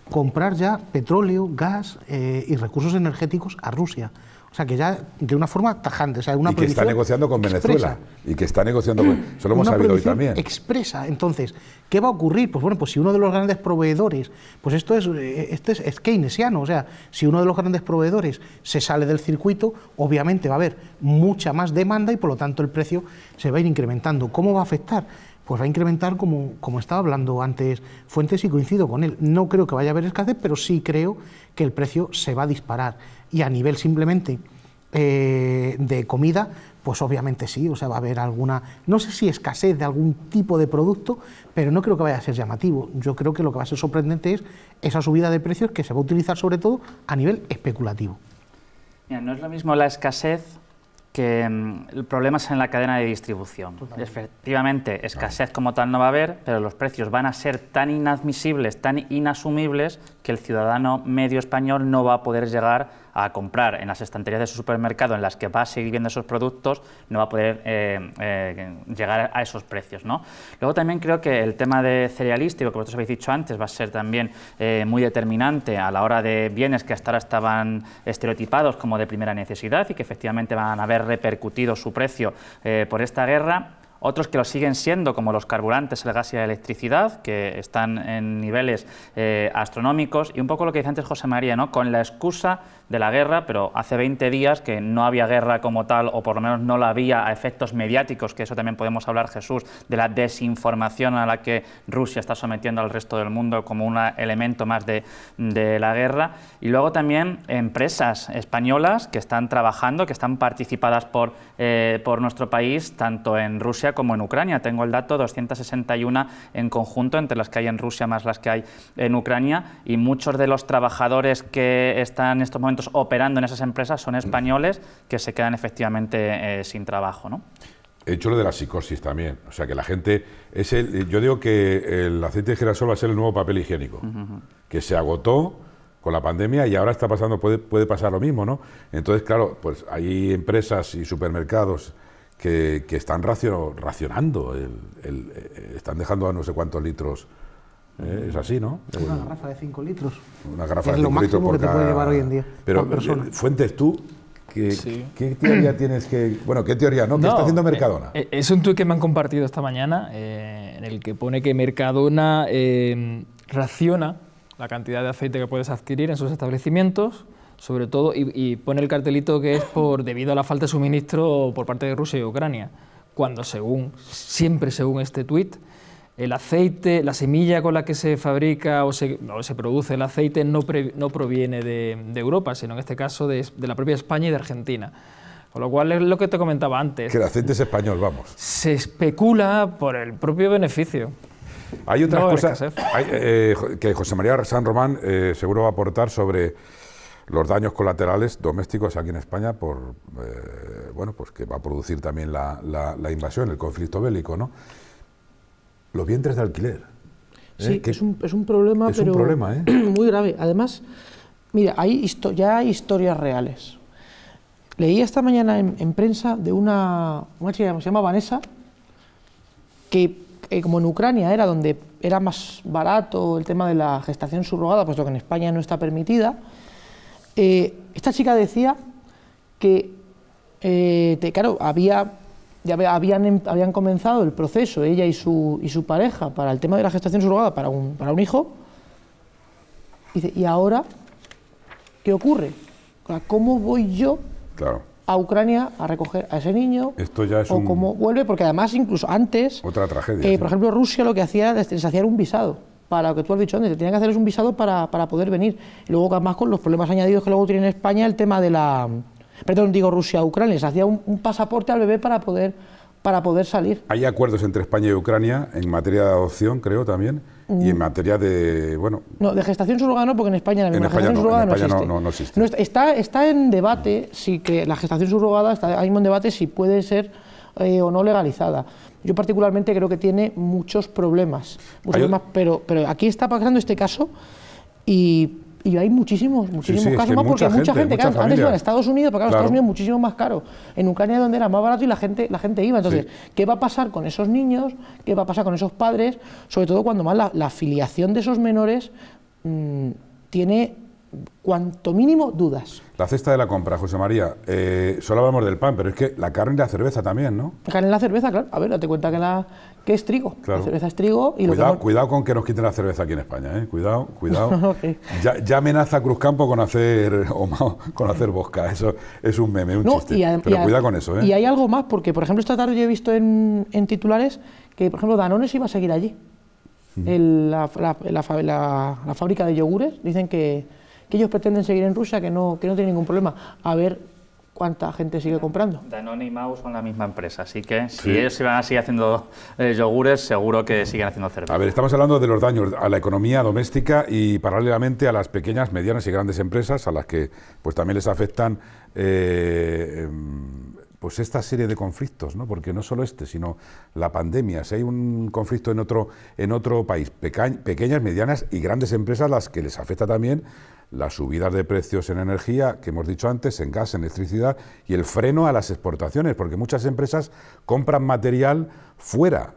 comprar ya petróleo, gas eh, y recursos energéticos a Rusia. O sea, que ya de una forma tajante. O sea, una y que está negociando con Venezuela. Y que está negociando con. Eso lo hemos sabido hoy también. Expresa. Entonces, ¿qué va a ocurrir? Pues bueno, pues si uno de los grandes proveedores. Pues esto es, eh, es, es, keynesiano. O sea, si uno de los grandes proveedores se sale del circuito, obviamente va a haber mucha más demanda y por lo tanto el precio se va a ir incrementando. ¿Cómo va a afectar? pues va a incrementar, como, como estaba hablando antes Fuentes, y coincido con él. No creo que vaya a haber escasez, pero sí creo que el precio se va a disparar. Y a nivel simplemente eh, de comida, pues obviamente sí, o sea, va a haber alguna, no sé si escasez de algún tipo de producto, pero no creo que vaya a ser llamativo. Yo creo que lo que va a ser sorprendente es esa subida de precios que se va a utilizar sobre todo a nivel especulativo. Mira, no es lo mismo la escasez que mm, el problema es en la cadena de distribución. Efectivamente, escasez como tal no va a haber, pero los precios van a ser tan inadmisibles, tan inasumibles, que el ciudadano medio español no va a poder llegar a comprar en las estanterías de su supermercado en las que va a seguir viendo esos productos, no va a poder eh, eh, llegar a esos precios. Luego también creo que el tema de cerealístico, que vosotros habéis dicho antes, va a ser también eh, muy determinante a la hora de bienes que hasta ahora estaban estereotipados como de primera necesidad y que efectivamente van a haber repercutido su precio por esta guerra otros que lo siguen siendo, como los carburantes, el gas y la electricidad, que están en niveles astronómicos, y un poco lo que dice antes José María, ¿no? con la excusa de la guerra, pero hace 20 días que no había guerra como tal, o por lo menos no la había a efectos mediáticos, que eso también podemos hablar, Jesús, de la desinformación a la que Rusia está sometiendo al resto del mundo como un elemento más de, de la guerra. Y luego también empresas españolas que están trabajando, que están participadas por, eh, por nuestro país, tanto en Rusia como en Ucrania. Tengo el dato, 261 en conjunto, entre las que hay en Rusia más las que hay en Ucrania, y muchos de los trabajadores que están en estos momentos operando en esas empresas son españoles que se quedan efectivamente eh, sin trabajo. ¿no? He hecho lo de la psicosis también. O sea, que la gente... Es el, eh, yo digo que el aceite de girasol va a ser el nuevo papel higiénico, que se agotó con la pandemia y ahora está pasando, puede, puede pasar lo mismo, ¿no? Entonces, claro, pues hay empresas y supermercados que, están racionando, eh, están dejando a no sé cuántos litros eh, es así, ¿no? Una garrafa de 5 litros. Una garrafa es de 5 litros por que te puede llevar hoy en día. Pero, eh, Fuentes, tú, ¿qué, teoría tienes que...? Bueno, ¿qué teoría no? está haciendo eh, Mercadona? es un tuit que me han compartido esta mañana en el que pone que Mercadona raciona la cantidad de aceite que puedes adquirir en sus establecimientos sobre todo, y, pone el cartelito que es por debido a la falta de suministro por parte de Rusia y Ucrania, cuando según, siempre según este tuit, el aceite, la semilla con la que se fabrica o se, produce el aceite no, no proviene de, Europa, sino en este caso de, la propia España y de Argentina. Con lo cual es lo que te comentaba antes. Que el aceite es español, vamos. Se especula por el propio beneficio. Hay otras cosas eh, que José María San Román eh, seguro va a aportar sobre los daños colaterales domésticos aquí en España por eh, bueno pues que va a producir también la, la invasión, el conflicto bélico, ¿no? los vientres de alquiler. ¿eh? Sí, que es, un, problema, es un problema, ¿eh? muy grave. Además, mira, hay ya hay historias reales. Leí esta mañana en, prensa de una, una chica que se llama Vanessa, que eh, como en Ucrania era donde era más barato el tema de la gestación subrogada, puesto que en España no está permitida, eh, esta chica decía que, claro, había ya habían, em, habían comenzado el proceso, ella y su, y su pareja, para el tema de la gestación subrogada para un, para un hijo. ¿y ahora qué ocurre? ¿Cómo voy yo a Ucrania a recoger a ese niño? Esto ya es o cómo vuelve, porque además incluso antes... Otra tragedia. Eh, por ejemplo, Rusia lo que hacía era deshaciar un visado para lo que tú has dicho antes, Tenía tenían que hacer un visado para, para poder venir. Y luego, además, con los problemas añadidos que luego tiene en España, el tema de la perdón, digo Rusia Ucrania, se hacía un, pasaporte al bebé para poder, para poder salir. Hay acuerdos entre España y Ucrania en materia de adopción, creo también, y mm. en materia de, bueno... No, de gestación subrogada no, porque en España la gestación no, no, existe. está, está en debate, sí que la gestación surrogada está hay un debate si puede ser eh, o no legalizada. Yo particularmente creo que tiene muchos problemas, muchos pero, pero aquí está pasando este caso y y hay muchísimos, muchísimos casos más porque mucha gente, antes iba a Estados Unidos, porque en Estados Unidos es muchísimo más caro. En Ucrania donde era más barato y la gente, la gente iba. Entonces, ¿qué va a pasar con esos niños? ¿Qué va a pasar con esos padres? Sobre todo cuando más la, afiliación de esos menores mm, tiene cuanto mínimo dudas. La cesta de la compra, José María, eh, solo hablamos del pan, pero es que la carne y la cerveza también, ¿no? La carne y la cerveza, claro. A ver, date cuenta que la, que es trigo. La cerveza es trigo y cuidado, lo Cuidado con que nos quiten la cerveza aquí en España, ¿eh? Cuidado, cuidado. ya, amenaza Cruzcampo con hacer con hacer bosca, eso es un meme, un chiste. Pero cuidado con eso, ¿eh? Y hay algo más, porque por ejemplo esta tarde yo he visto en, titulares que, por ejemplo, Danones iba a seguir allí. la, fábrica de yogures, dicen que, ellos pretenden seguir en Rusia, que no, que no tienen ningún problema. A ver cuánta gente sigue comprando. Danone y Maus son la misma empresa, así que si ellos se van a seguir haciendo eh, yogures, seguro que siguen haciendo cerveza. A ver, estamos hablando de los daños a la economía doméstica y paralelamente a las pequeñas, medianas y grandes empresas, a las que pues también les afectan eh, em, pues esta serie de conflictos, ¿no? Porque no solo este, sino la pandemia. Si hay un conflicto en otro en otro país, pequeñas, medianas y grandes empresas, las que les afecta también las subidas de precios en energía, que hemos dicho antes, en gas, en electricidad, y el freno a las exportaciones, porque muchas empresas compran material fuera.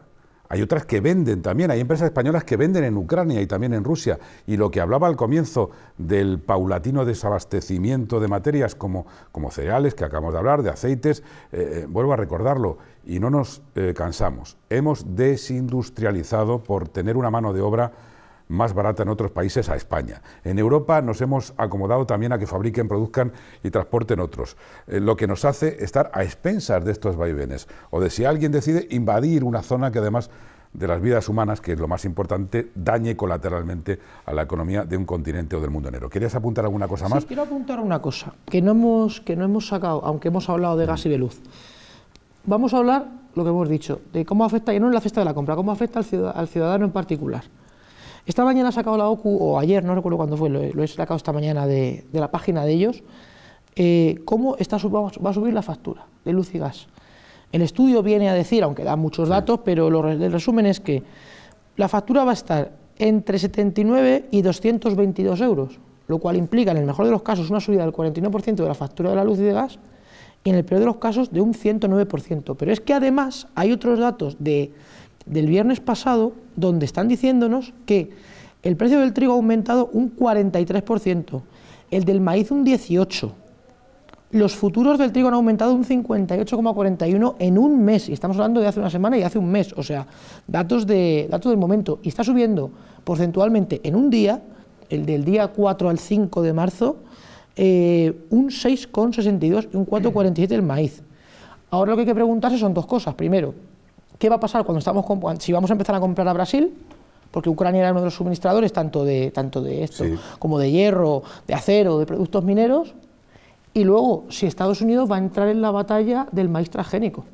Hay otras que venden también, hay empresas españolas que venden en Ucrania y también en Rusia. Y lo que hablaba al comienzo del paulatino desabastecimiento de materias como, como cereales, que acabamos de hablar, de aceites, eh, eh, vuelvo a recordarlo, y no nos eh, cansamos. Hemos desindustrializado por tener una mano de obra más barata en otros países a España. En Europa nos hemos acomodado también a que fabriquen, produzcan y transporten otros, eh, lo que nos hace estar a expensas de estos vaivenes o de si alguien decide invadir una zona que además de las vidas humanas, que es lo más importante, dañe colateralmente a la economía de un continente o del mundo enero. ¿Querías apuntar alguna cosa más? quiero apuntar una cosa que no hemos, que no hemos sacado, aunque hemos hablado de gas y de luz. Vamos a hablar, lo que hemos dicho, de cómo afecta, y no en la fiesta de la compra, cómo afecta al ciudadano en particular. Esta mañana ha sacado la OCU, o ayer, no recuerdo cuándo fue, lo, he sacado esta mañana de, la página de ellos, eh, cómo está, va a subir la factura de luz y gas. El estudio viene a decir, aunque da muchos datos, pero el resumen es que la factura va a estar entre 79 y 222 euros, lo cual implica, en el mejor de los casos, una subida del 49% de la factura de la luz y de gas, y en el peor de los casos, de un 109%. Pero es que además hay otros datos de del viernes pasado, donde están diciéndonos que el precio del trigo ha aumentado un 43%, el del maíz un 18%, los futuros del trigo han aumentado un 58,41 en un mes, y estamos hablando de hace una semana y hace un mes, o sea, datos, de, datos del momento, y está subiendo porcentualmente en un día, el del día 4 al 5 de marzo, eh, un 6,62 y un 4,47 el maíz. Ahora lo que hay que preguntarse son dos cosas. Primero, ¿Qué va a pasar cuando estamos si vamos a empezar a comprar a Brasil? Porque Ucrania era uno de los suministradores tanto de, tanto de esto como de hierro, de acero, de productos mineros. Y luego, si Estados Unidos va a entrar en la batalla del maíz transgénico.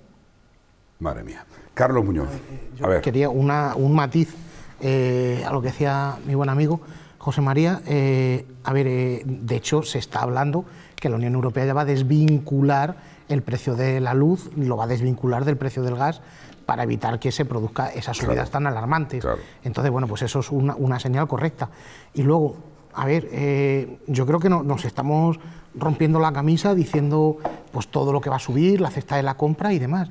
Madre mía. Carlos Muñoz. Eh, eh, quería un matiz eh, a lo que decía mi buen amigo José María. a ver, de hecho, se está hablando que la Unión Europea ya va a desvincular el precio de la luz, lo va a desvincular del precio del gas para evitar que se produzca esas subidas tan alarmantes. Entonces, bueno, pues eso es una, señal correcta. Y luego, a ver, eh, yo creo que no, nos estamos rompiendo la camisa diciendo pues todo lo que va a subir, la cesta de la compra y demás.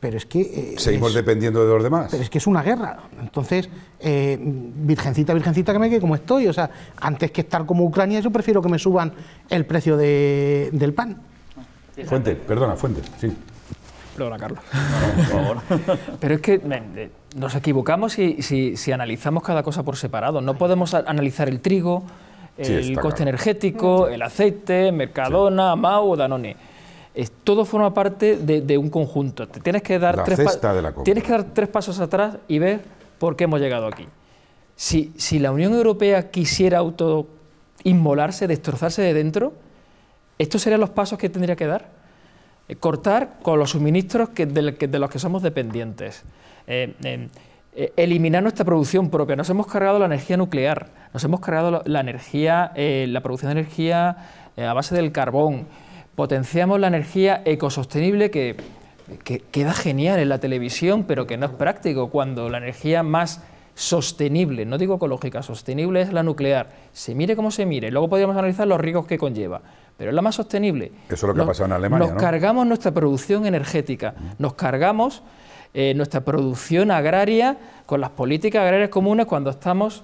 Pero es que... Eh, Seguimos dependiendo de los demás. Pero es que es una guerra. Entonces, eh, virgencita, virgencita, que me que como estoy. O sea, antes que estar como Ucrania, yo prefiero que me suban el precio de, del pan. Fuente, perdona, Fuente, sí. Perdona, Carlos. Pero es que eh, nos equivocamos si, analizamos cada cosa por separado. No podemos analizar el trigo, el coste energético, el aceite, Mercadona, Mao, o Danone. todo forma parte de, un conjunto. Te tienes que dar tres tienes que dar tres pasos atrás y ver por qué hemos llegado aquí. Si, si la Unión Europea quisiera auto inmolarse, destrozarse de dentro, ¿estos serían los pasos que tendría que dar? Eh, cortar con los suministros de, los que somos dependientes, eh, eh, eliminar nuestra producción propia. Nos hemos cargado la energía nuclear, nos hemos cargado la, energía, la producción de energía a base del carbón, potenciamos la energía ecosostenible que queda genial en la televisión, pero que no es práctico cuando la energía más sostenible, no digo ecológica, sostenible es la nuclear, se mire como se mire, luego podríamos analizar los riesgos que conlleva, pero es la más sostenible. Eso es lo que nos, en Alemania. Nos cargamos nuestra producción energética, mm. nos cargamos eh, nuestra producción agraria con las políticas agrarias comunes cuando estamos,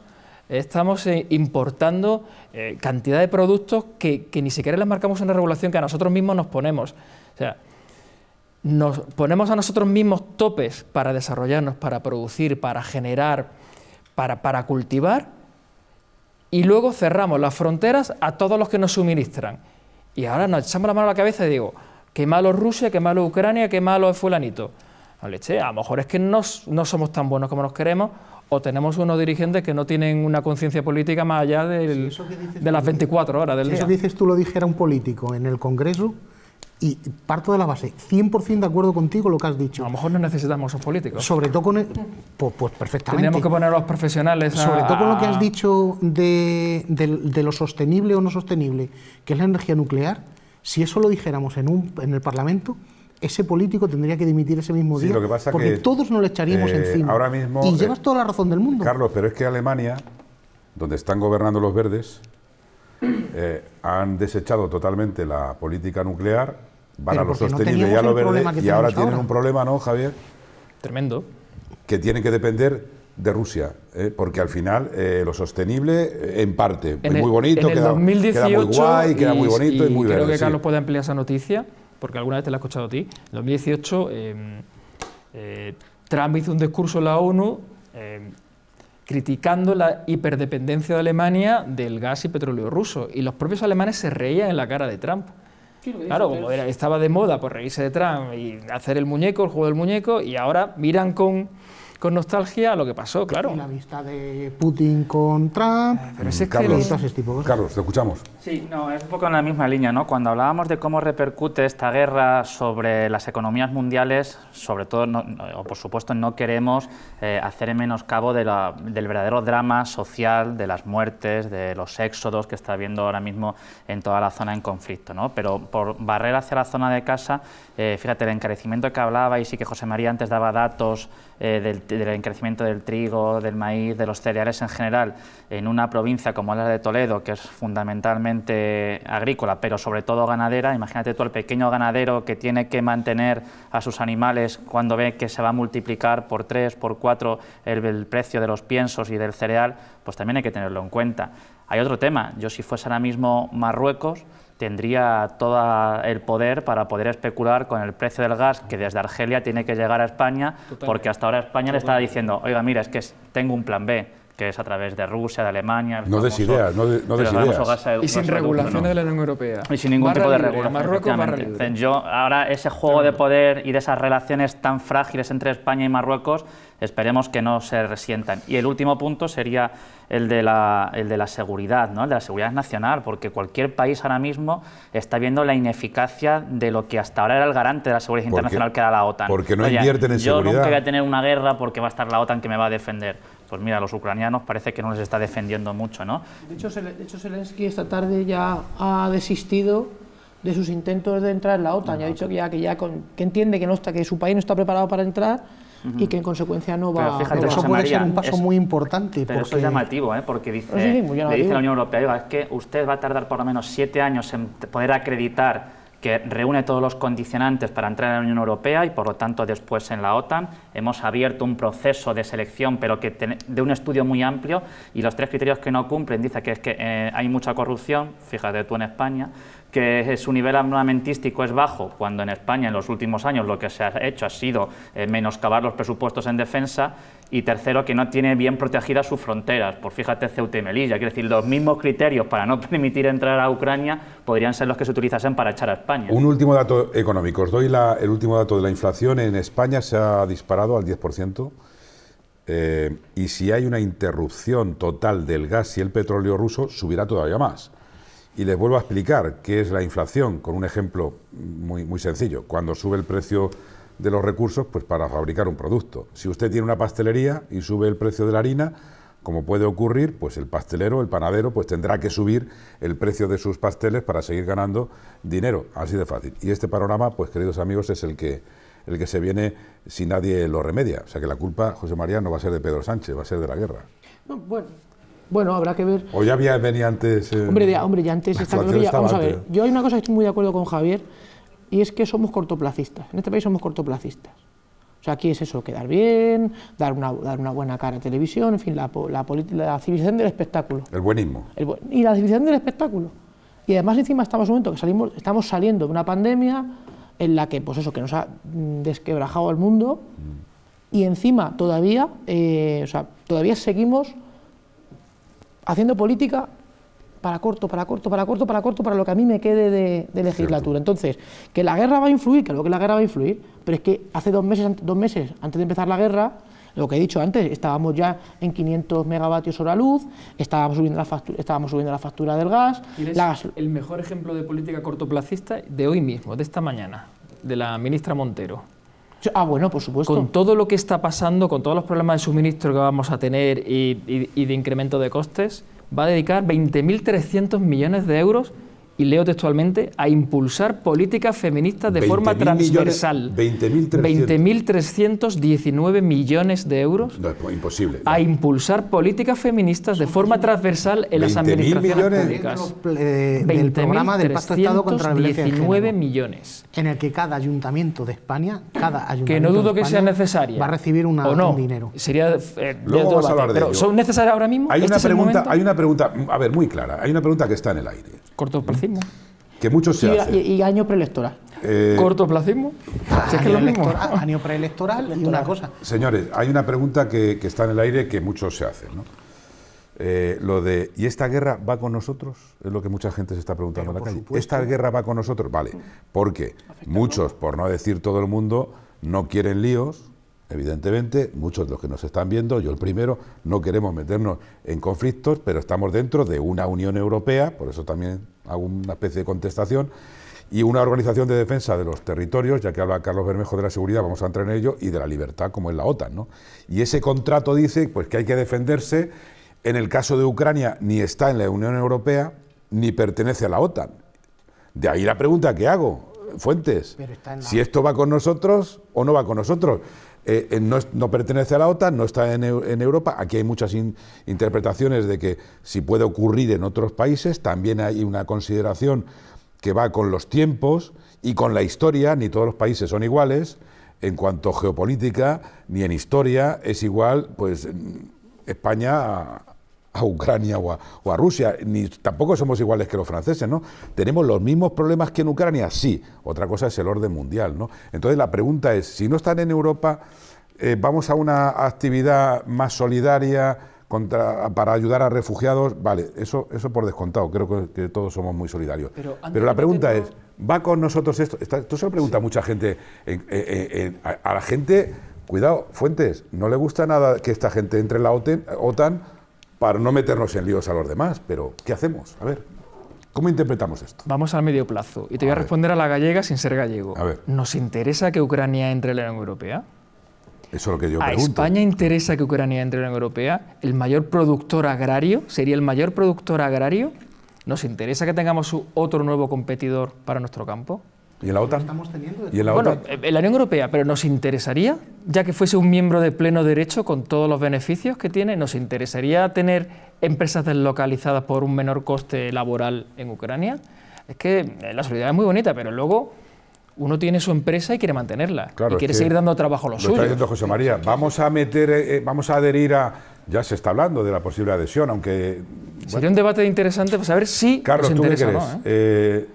estamos eh, importando eh, cantidad de productos que, que, ni siquiera les marcamos una regulación que a nosotros mismos nos ponemos. O sea, nos ponemos a nosotros mismos topes para desarrollarnos, para producir, para generar, para, para cultivar, y luego cerramos las fronteras a todos los que nos suministran. Y ahora nos echamos la mano a la cabeza y digo, qué malo Rusia, qué malo Ucrania, qué malo es fulanito. leche, a lo mejor es que no, somos tan buenos como nos queremos o tenemos unos dirigentes que no tienen una conciencia política más allá del, de las 24 horas del Eso dices tú lo dijera un político en el Congreso, y parto de la base, 100% de acuerdo contigo lo que has dicho. A lo mejor no necesitamos esos políticos. Sobre todo con... pues, perfectamente. tenemos que poner a los profesionales Sobre todo con lo que has dicho de, lo sostenible o no sostenible, que es la energía nuclear, si eso lo dijéramos en, un, en el Parlamento, ese político tendría que dimitir ese mismo día, porque todos nos lo echaríamos eh, encima. Ahora mismo, y eh, llevas toda la razón del mundo. Carlos, pero es que Alemania, donde están gobernando los verdes, eh, han desechado totalmente la política nuclear, van a lo sostenible y lo verde, y ahora tienen un problema, ¿no, Javier? Tremendo. Que tiene que depender de Rusia, ¿eh? porque al final eh, lo sostenible, en parte, es muy bonito, en 2018, muy muy bonito y, muy creo que Carlos pueda puede ampliar esa noticia, porque alguna vez te la he escuchado a ti. En 2018, em, eh, Trump hizo un discurso en la ONU em, criticando la hiperdependencia de Alemania del gas y petróleo ruso. Y los propios alemanes se reían en la cara de Trump. Claro, estaba de moda por reírse de Trump y hacer el muñeco, el juego del muñeco, y ahora miran con con nostalgia lo que pasó, claro. La vista de Putin con Trump. Ah, pero Carlos, este Carlos, te escuchamos. Sí, no, es un poco en la misma línea, ¿no? Cuando hablábamos de cómo repercute esta guerra sobre las economías mundiales, sobre todo, o por supuesto, no queremos eh, hacer hacer menoscabo de la, del verdadero drama social, de las muertes, de los éxodos que está habiendo ahora mismo en toda la zona en conflicto, ¿no? Pero por barrer hacia la zona de casa, eh, fíjate, el encarecimiento que hablaba y sí que José María antes daba datos eh, del, del, encrecimiento del trigo, del maíz, de los cereales en general, en una provincia como la de Toledo, que es fundamentalmente agrícola, pero sobre todo ganadera, imagínate tú el pequeño ganadero que tiene que mantener a sus animales cuando ve que se va a multiplicar por tres, por cuatro el precio de los piensos y del cereal, pues también hay que tenerlo en cuenta. Hay otro tema, yo si fuese ahora mismo Marruecos, tendría todo el poder para poder especular con el precio del gas que desde Argelia tiene que llegar a España, porque hasta ahora España le estaba diciendo, oiga, mira, es que tengo un plan B, que es a través de Rusia, de Alemania. No desideas, no, desideas. y sin regulación de la Unión Europea. Y sin ningún tipo de regulación. Yo, ahora, ese juego de poder y de esas relaciones tan frágiles entre España y Marruecos, esperemos que no se resientan. Y el último punto sería el de la, seguridad, ¿no? el de la seguridad nacional, porque cualquier país ahora mismo está viendo la ineficacia de lo que hasta ahora era el garante de la seguridad internacional, que era la OTAN. Porque no en seguridad. Yo nunca voy a tener una guerra porque va a estar la OTAN que me va a defender pues mira, los ucranianos parece que no les está defendiendo mucho, ¿no? De hecho, de hecho Zelensky esta tarde ya ha desistido de sus intentos de entrar en la OTAN, ha dicho que ya, que ya que entiende que no está, que su país no está preparado para entrar y que en consecuencia no va. Pero fíjate, eso puede ser un paso muy importante. Pero eso es llamativo, ¿eh? porque ah, dice, dice la Unión Europea, es que usted va a tardar por lo menos siete años en poder acreditar que reúne todos los condicionantes para entrar en la Unión Europea y por lo tanto después en la OTAN. Hemos abierto un proceso de selección, pero que de un estudio muy amplio y los tres criterios que no cumplen, dice que es que eh, hay mucha corrupción, fíjate tú en España, que su nivel armamentístico es bajo, cuando en España en los últimos años lo que se ha hecho ha sido eh, menoscabar los presupuestos en defensa, y tercero, que no tiene bien protegidas sus fronteras, por fíjate Ceuta y Melilla, quiere decir, los mismos criterios para no permitir entrar a Ucrania podrían ser los que se utilizasen para echar a España. Un último dato económico, os doy el último dato de la inflación, en España se ha disparado al 10%, eh, y si hay una interrupción total del gas y el petróleo ruso, subirá todavía más. Y les vuelvo a explicar qué es la inflación con un ejemplo muy, muy sencillo. Cuando sube el precio de los recursos, pues para fabricar un producto. Si usted tiene una pastelería y sube el precio de la harina, como puede ocurrir, pues el pastelero, el panadero, pues tendrá que subir el precio de sus pasteles para seguir ganando dinero, así de fácil. Y este panorama, pues queridos amigos, es el que el que se viene si nadie lo remedia. O sea que la culpa, José María, no va a ser de Pedro Sánchez, va a ser de la guerra. bueno, bueno, habrá que ver. O ya había venía antes. Eh, hombre, ya, hombre, ya antes esta Vamos a ver, yo hay una cosa que estoy muy de acuerdo con Javier y es que somos cortoplacistas. En este país somos cortoplacistas. O sea, aquí es eso, quedar bien, dar una, dar una buena cara a televisión, en fin, la, la, la civilización del espectáculo. El buenismo. y la civilización del espectáculo. Y además encima estamos en un momento que salimos, estamos saliendo de una pandemia en la que, pues eso, que nos ha mm, desquebrajado al mundo mm. y encima todavía, eh, o sea, todavía seguimos haciendo política para corto, para corto, para corto, para corto, para lo que a mí me quede de, legislatura. Entonces, que la guerra va a influir, lo que la guerra va a influir, pero es que hace dos meses, dos meses antes de empezar la guerra, lo que he dicho antes, estábamos ya en 500 megavatios hora luz, estábamos subiendo la factura, estábamos subiendo la factura del gas... El mejor ejemplo de política cortoplacista de hoy mismo, de esta mañana, de la ministra Montero. Ah, bueno, por supuesto. Con todo lo que está pasando, con todos los problemas de suministro que vamos a tener y, de incremento de costes, va a dedicar 20.300 millones de euros y leo textualmente, a impulsar políticas feministas de forma transversal. 20.319 millones de euros. No, pues, imposible. A impulsar políticas feministas de forma transversal en las administraciones públicas. contra millones. En el que cada ayuntamiento de España, cada que no dudo que sea necesaria, va a recibir un dinero. Sería eh, Luego pero ¿Son necesarias ahora mismo? Hay ¿Este una pregunta, hay una pregunta, a ver, muy clara. Hay una pregunta que está en el aire. Cortoplacismo. Que muchos se y, Y, año preelectoral. Eh, ¿Cortoplacismo? es lo año preelectoral y una cosa. Señores, hay una pregunta que, está en el aire que muchos se hacen. ¿no? Eh, lo de, ¿y esta guerra va con nosotros? Es lo que mucha gente se está preguntando en la calle. ¿Esta guerra va con nosotros? Vale, porque muchos, por no decir todo el mundo, no quieren líos, Evidentemente, muchos de los que nos están viendo, yo el primero, no queremos meternos en conflictos, pero estamos dentro de una Unión Europea, por eso también hago una especie de contestación, y una organización de defensa de los territorios, ya que habla Carlos Bermejo de la seguridad, vamos a entrar en ello, y de la libertad, como es la OTAN. Y ese contrato dice pues, que hay que defenderse, en el caso de Ucrania ni está en la Unión Europea, ni pertenece a la OTAN. De ahí la pregunta que hago, Fuentes, si esto va con nosotros o no va con nosotros. Eh, eh, no, pertenece a la OTAN, no está en, Europa. Aquí hay muchas interpretaciones de que si puede ocurrir en otros países, también hay una consideración que va con los tiempos y con la historia, ni todos los países son iguales en cuanto a geopolítica, ni en historia es igual, pues mm, España a Ucrania o a, Rusia, ni tampoco somos iguales que los franceses, ¿no? Tenemos los mismos problemas que en Ucrania, sí. Otra cosa es el orden mundial, ¿no? Entonces la pregunta es, si no están en Europa, eh, vamos a una actividad más solidaria contra, para ayudar a refugiados, vale, eso, eso por descontado, creo que, todos somos muy solidarios. Pero, la pregunta es, ¿va con nosotros esto? esto se lo pregunta mucha gente, a, la gente... Cuidado, Fuentes, no le gusta nada que esta gente entre en la OTAN para no meternos en líos a los demás, pero ¿qué hacemos? A ver, ¿cómo interpretamos esto? Vamos al medio plazo y te voy a, responder a la gallega sin ser gallego. A ver. ¿Nos interesa que Ucrania entre en la Unión Europea? Eso es lo que yo ¿A España interesa que Ucrania entre en la Unión Europea? ¿El mayor productor agrario? ¿Sería el mayor productor agrario? ¿Nos interesa que tengamos otro nuevo competidor para nuestro campo? ¿Y en la OTAN? Estamos bueno, en eh, la Unión Europea, pero nos interesaría, ya que fuese un miembro de pleno derecho con todos los beneficios que tiene, nos interesaría tener empresas deslocalizadas por un menor coste laboral en Ucrania. Es que eh, la solidaridad es muy bonita, pero luego uno tiene su empresa y quiere mantenerla y quiere seguir dando trabajo a los lo suyos. Está diciendo José María, vamos a meter, eh, vamos a adherir a ya se está hablando de la posible adhesión, aunque sería un debate interesante pues, a ver si Carlos, ¿tú qué crees?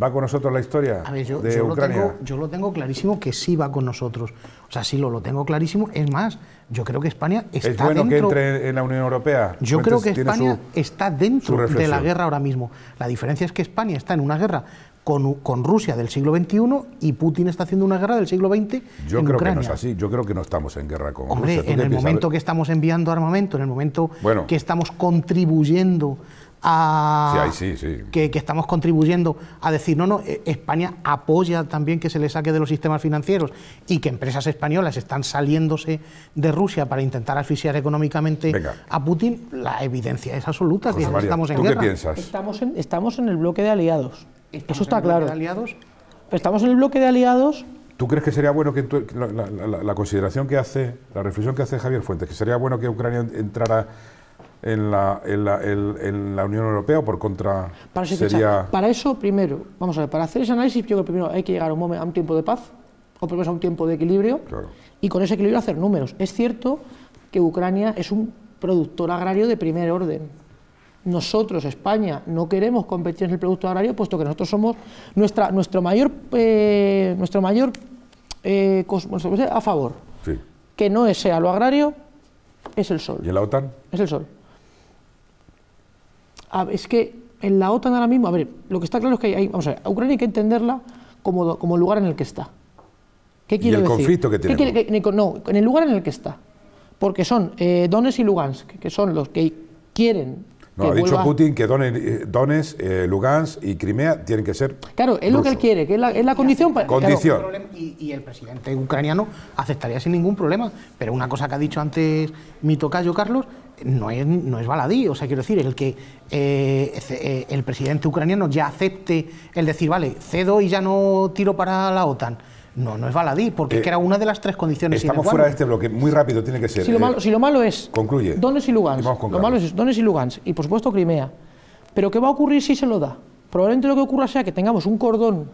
¿Va con nosotros la historia yo, de Ucrania? Lo tengo, yo lo tengo clarísimo que sí va con nosotros. O sea, sí lo, tengo clarísimo. Es más, yo creo que España está ¿Es bueno que entre en la Unión Europea? Yo creo que España está dentro de la guerra ahora mismo. La diferencia es que España está en una guerra con, con, Rusia del siglo XXI y Putin está haciendo una guerra del siglo XX. Yo creo que no es así, yo creo que no estamos en guerra con Hombre, Rusia. En el momento que estamos enviando armamento, en el momento que estamos contribuyendo sí, Que, estamos contribuyendo a decir, no, no, eh, España apoya también que se le saque de los sistemas financieros y que empresas españolas están saliéndose de Rusia para intentar asfixiar económicamente a Putin, la evidencia es absoluta. estamos en ¿tú qué piensas? Estamos en, estamos en el bloque de aliados. Eso está claro. De aliados? Estamos en el bloque de aliados ¿Tú crees que sería bueno que la, la, consideración que hace, la reflexión que hace Javier Fuentes, que sería bueno que Ucrania entrara en la, en la, en, la Unión Europea o por contra para sería... para eso, primero, vamos a ver, para hacer ese análisis, yo creo que primero hay que llegar a un, momento, a un tiempo de paz, o por lo menos a un tiempo de equilibrio, y con ese equilibrio hacer números. Es cierto que Ucrania es un productor agrario de primer orden. Nosotros, España, no queremos competir en el producto agrario, puesto que nosotros somos nuestra, nuestro mayor, eh, nuestro mayor eh, a favor, que no sea lo agrario, es el sol. ¿Y la OTAN? Es el sol es que en la OTAN ahora mismo, a ver, lo que está claro es que hay, vamos a ver, a Ucrania hay que entenderla como, el lugar en el que está. ¿Qué quiere decir? el conflicto que tiene. no, en el lugar en el que está. Porque son eh, Donetsk y Lugansk, que son los que quieren no, ha dicho Putin que eh, Donetsk, eh, Lugansk y Crimea tienen que ser. Claro, es lo que él quiere, que es la, es la condición para. Condición. y, el presidente ucraniano aceptaría sin ningún problema. Pero una cosa que ha dicho antes mi tocayo Carlos no es, no es baladí. O sea, quiero decir, el que eh, el presidente ucraniano ya acepte el decir, vale, cedo y ya no tiro para la OTAN no, no es baladí, porque eh, era una de las tres condiciones. Estamos fuera de este bloque, muy rápido tiene que ser. Si lo, eh, malo, si lo malo es concluye. Dones y Lugansk. lo malo es Dones y Lugansk, y por supuesto Crimea. Pero ¿qué va a ocurrir si se lo da? Probablemente lo que ocurra sea que tengamos un cordón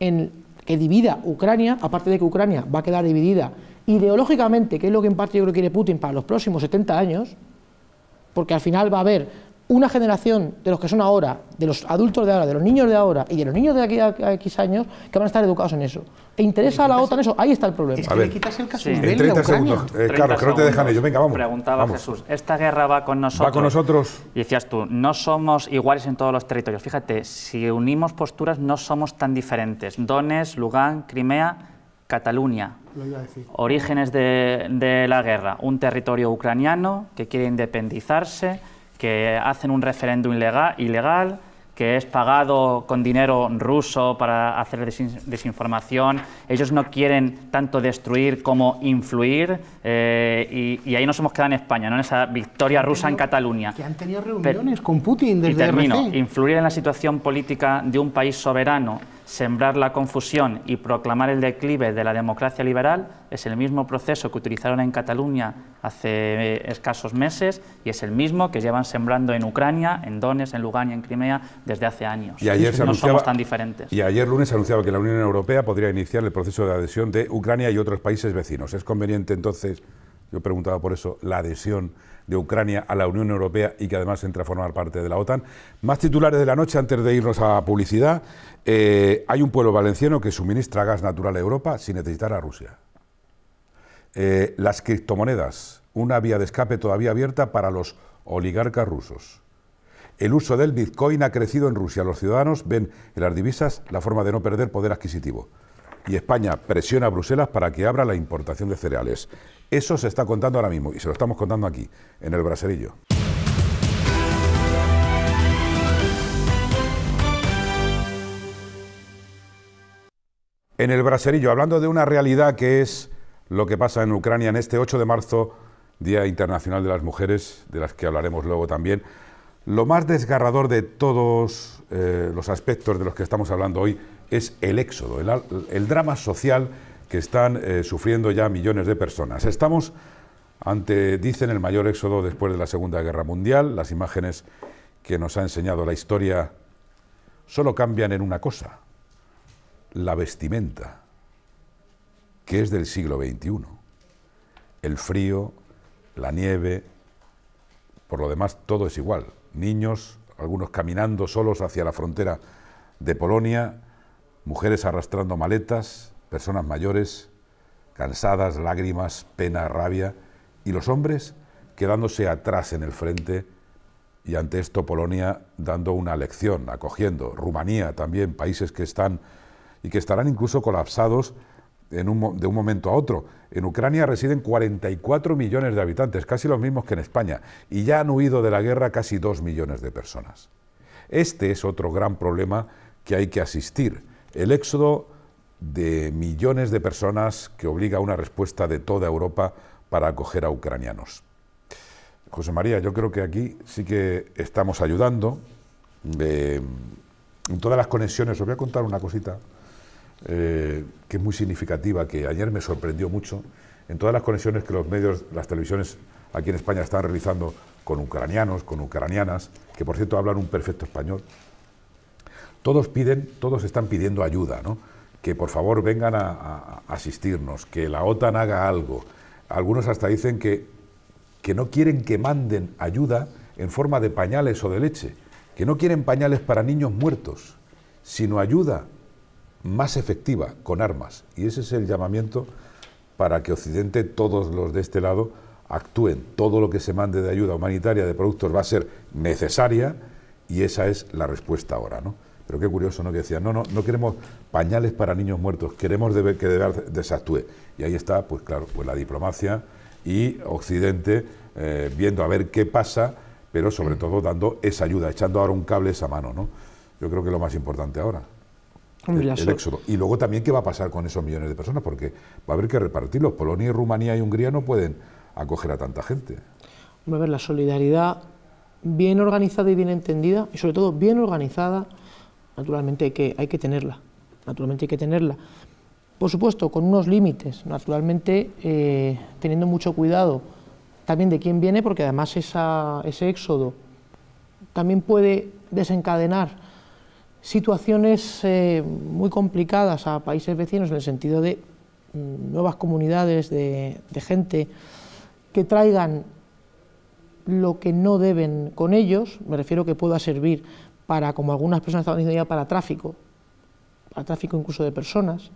que divida Ucrania, aparte de que Ucrania va a quedar dividida ideológicamente, que es lo que en parte yo creo que quiere Putin para los próximos 70 años, porque al final va a haber una generación de los que son ahora, de los adultos de ahora, de los niños de ahora y de los niños de aquí a X años que van a estar educados en eso. ¿E interesa a la OTAN eso? Ahí está el problema. Es que le quitas el caso sí. En 30 segundos, claro, que no te dejan ellos. Venga, vamos. Preguntaba Jesús, ¿esta guerra va con nosotros? Va con nosotros. Y decías tú, no somos iguales en todos los territorios. Fíjate, si unimos posturas no somos tan diferentes. Dones, Lugán, Crimea, Cataluña. Orígenes de, de la guerra. Un territorio ucraniano que quiere independizarse que hacen un referéndum ilegal, ilegal que es pagado con dinero ruso para hacer desinformación. Ellos no quieren tanto destruir como influir eh, y, ahí nos hemos quedado en España, ¿no? en esa victoria rusa en Cataluña. Que han tenido reuniones con Putin desde Y termino, influir en la situación política de un país soberano Sembrar la confusión y proclamar el declive de la democracia liberal es el mismo proceso que utilizaron en Cataluña hace escasos meses y es el mismo que llevan sembrando en Ucrania, en Donetsk, en Lugania, en Crimea desde hace años. Y ayer no somos tan diferentes. Y ayer lunes se anunciaba que la Unión Europea podría iniciar el proceso de adhesión de Ucrania y otros países vecinos. ¿Es conveniente entonces yo preguntaba por eso la adhesión de Ucrania a la Unión Europea y que además entra a formar parte de la OTAN. Más titulares de la noche antes de irnos a publicidad. Eh, hay un pueblo valenciano que suministra gas natural a Europa sin necesitar a Rusia. Eh, las criptomonedas, una vía de escape todavía abierta para los oligarcas rusos. El uso del Bitcoin ha crecido en Rusia. Los ciudadanos ven en las divisas la forma de no perder poder adquisitivo. Y España presiona a Bruselas para que abra la importación de cereales. Eso se está contando ahora mismo y se lo estamos contando aquí, en el braserillo. En el braserillo, hablando de una realidad que es lo que pasa en Ucrania en este 8 de marzo, Día Internacional de las Mujeres, de las que hablaremos luego también. Lo más desgarrador de todos eh, los aspectos de los que estamos hablando hoy es el éxodo, el drama social que están eh, sufriendo ya millones de personas. Estamos ante, dicen, el mayor éxodo después de la Segunda Guerra Mundial. Las imágenes que nos ha enseñado la historia solo cambian en una cosa, la vestimenta, que es del siglo XXI. El frío, la nieve, por lo demás todo es igual. Niños, algunos caminando solos hacia la frontera de Polonia, mujeres arrastrando maletas, personas mayores, cansadas, lágrimas, pena, rabia, y los hombres quedándose atrás en el frente y ante esto Polonia dando una lección, acogiendo, Rumanía también, países que están y que estarán incluso colapsados en un, de un momento a otro. En Ucrania residen 44 millones de habitantes, casi los mismos que en España, y ya han huido de la guerra casi 2 millones de personas. Este es otro gran problema que hay que asistir, el éxodo de millones de personas que obliga a una respuesta de toda Europa para acoger a ucranianos. José María, yo creo que aquí sí que estamos ayudando. en eh, todas las conexiones, os voy a contar una cosita eh, que es muy significativa, que ayer me sorprendió mucho. En todas las conexiones que los medios, las televisiones aquí en España están realizando con ucranianos, con ucranianas, que por cierto hablan un perfecto español, todos piden, todos están pidiendo ayuda, ¿no? que por favor vengan a, asistirnos, que la OTAN haga algo. Algunos hasta dicen que, que no quieren que manden ayuda en forma de pañales o de leche, que no quieren pañales para niños muertos, sino ayuda más efectiva con armas. Y ese es el llamamiento para que Occidente, todos los de este lado, actúen. Todo lo que se mande de ayuda humanitaria, de productos, va a ser necesaria y esa es la respuesta ahora. ¿no? Pero qué curioso, ¿no? Que decían, no, no, no queremos pañales para niños muertos, queremos que desactúe. Y ahí está, pues claro, pues la diplomacia y Occidente eh, viendo a ver qué pasa, pero sobre todo dando esa ayuda, echando ahora un cable esa mano, ¿no? Yo creo que es lo más importante ahora. El, éxodo. Y luego también qué va a pasar con esos millones de personas, porque va a haber que repartirlos. Polonia y Rumanía y Hungría no pueden acoger a tanta gente. a ver, la solidaridad bien organizada y bien entendida, y sobre todo bien organizada, naturalmente hay que, hay que tenerla, naturalmente hay que tenerla. Por supuesto, con unos límites, naturalmente eh, teniendo mucho cuidado también de quién viene, porque además esa, ese éxodo también puede desencadenar situaciones eh, muy complicadas a países vecinos en el sentido de mm, nuevas comunidades de, de gente que traigan lo que no deben con ellos, me refiero que pueda servir para, como algunas personas estaban diciendo ya, para tráfico, para tráfico incluso de personas,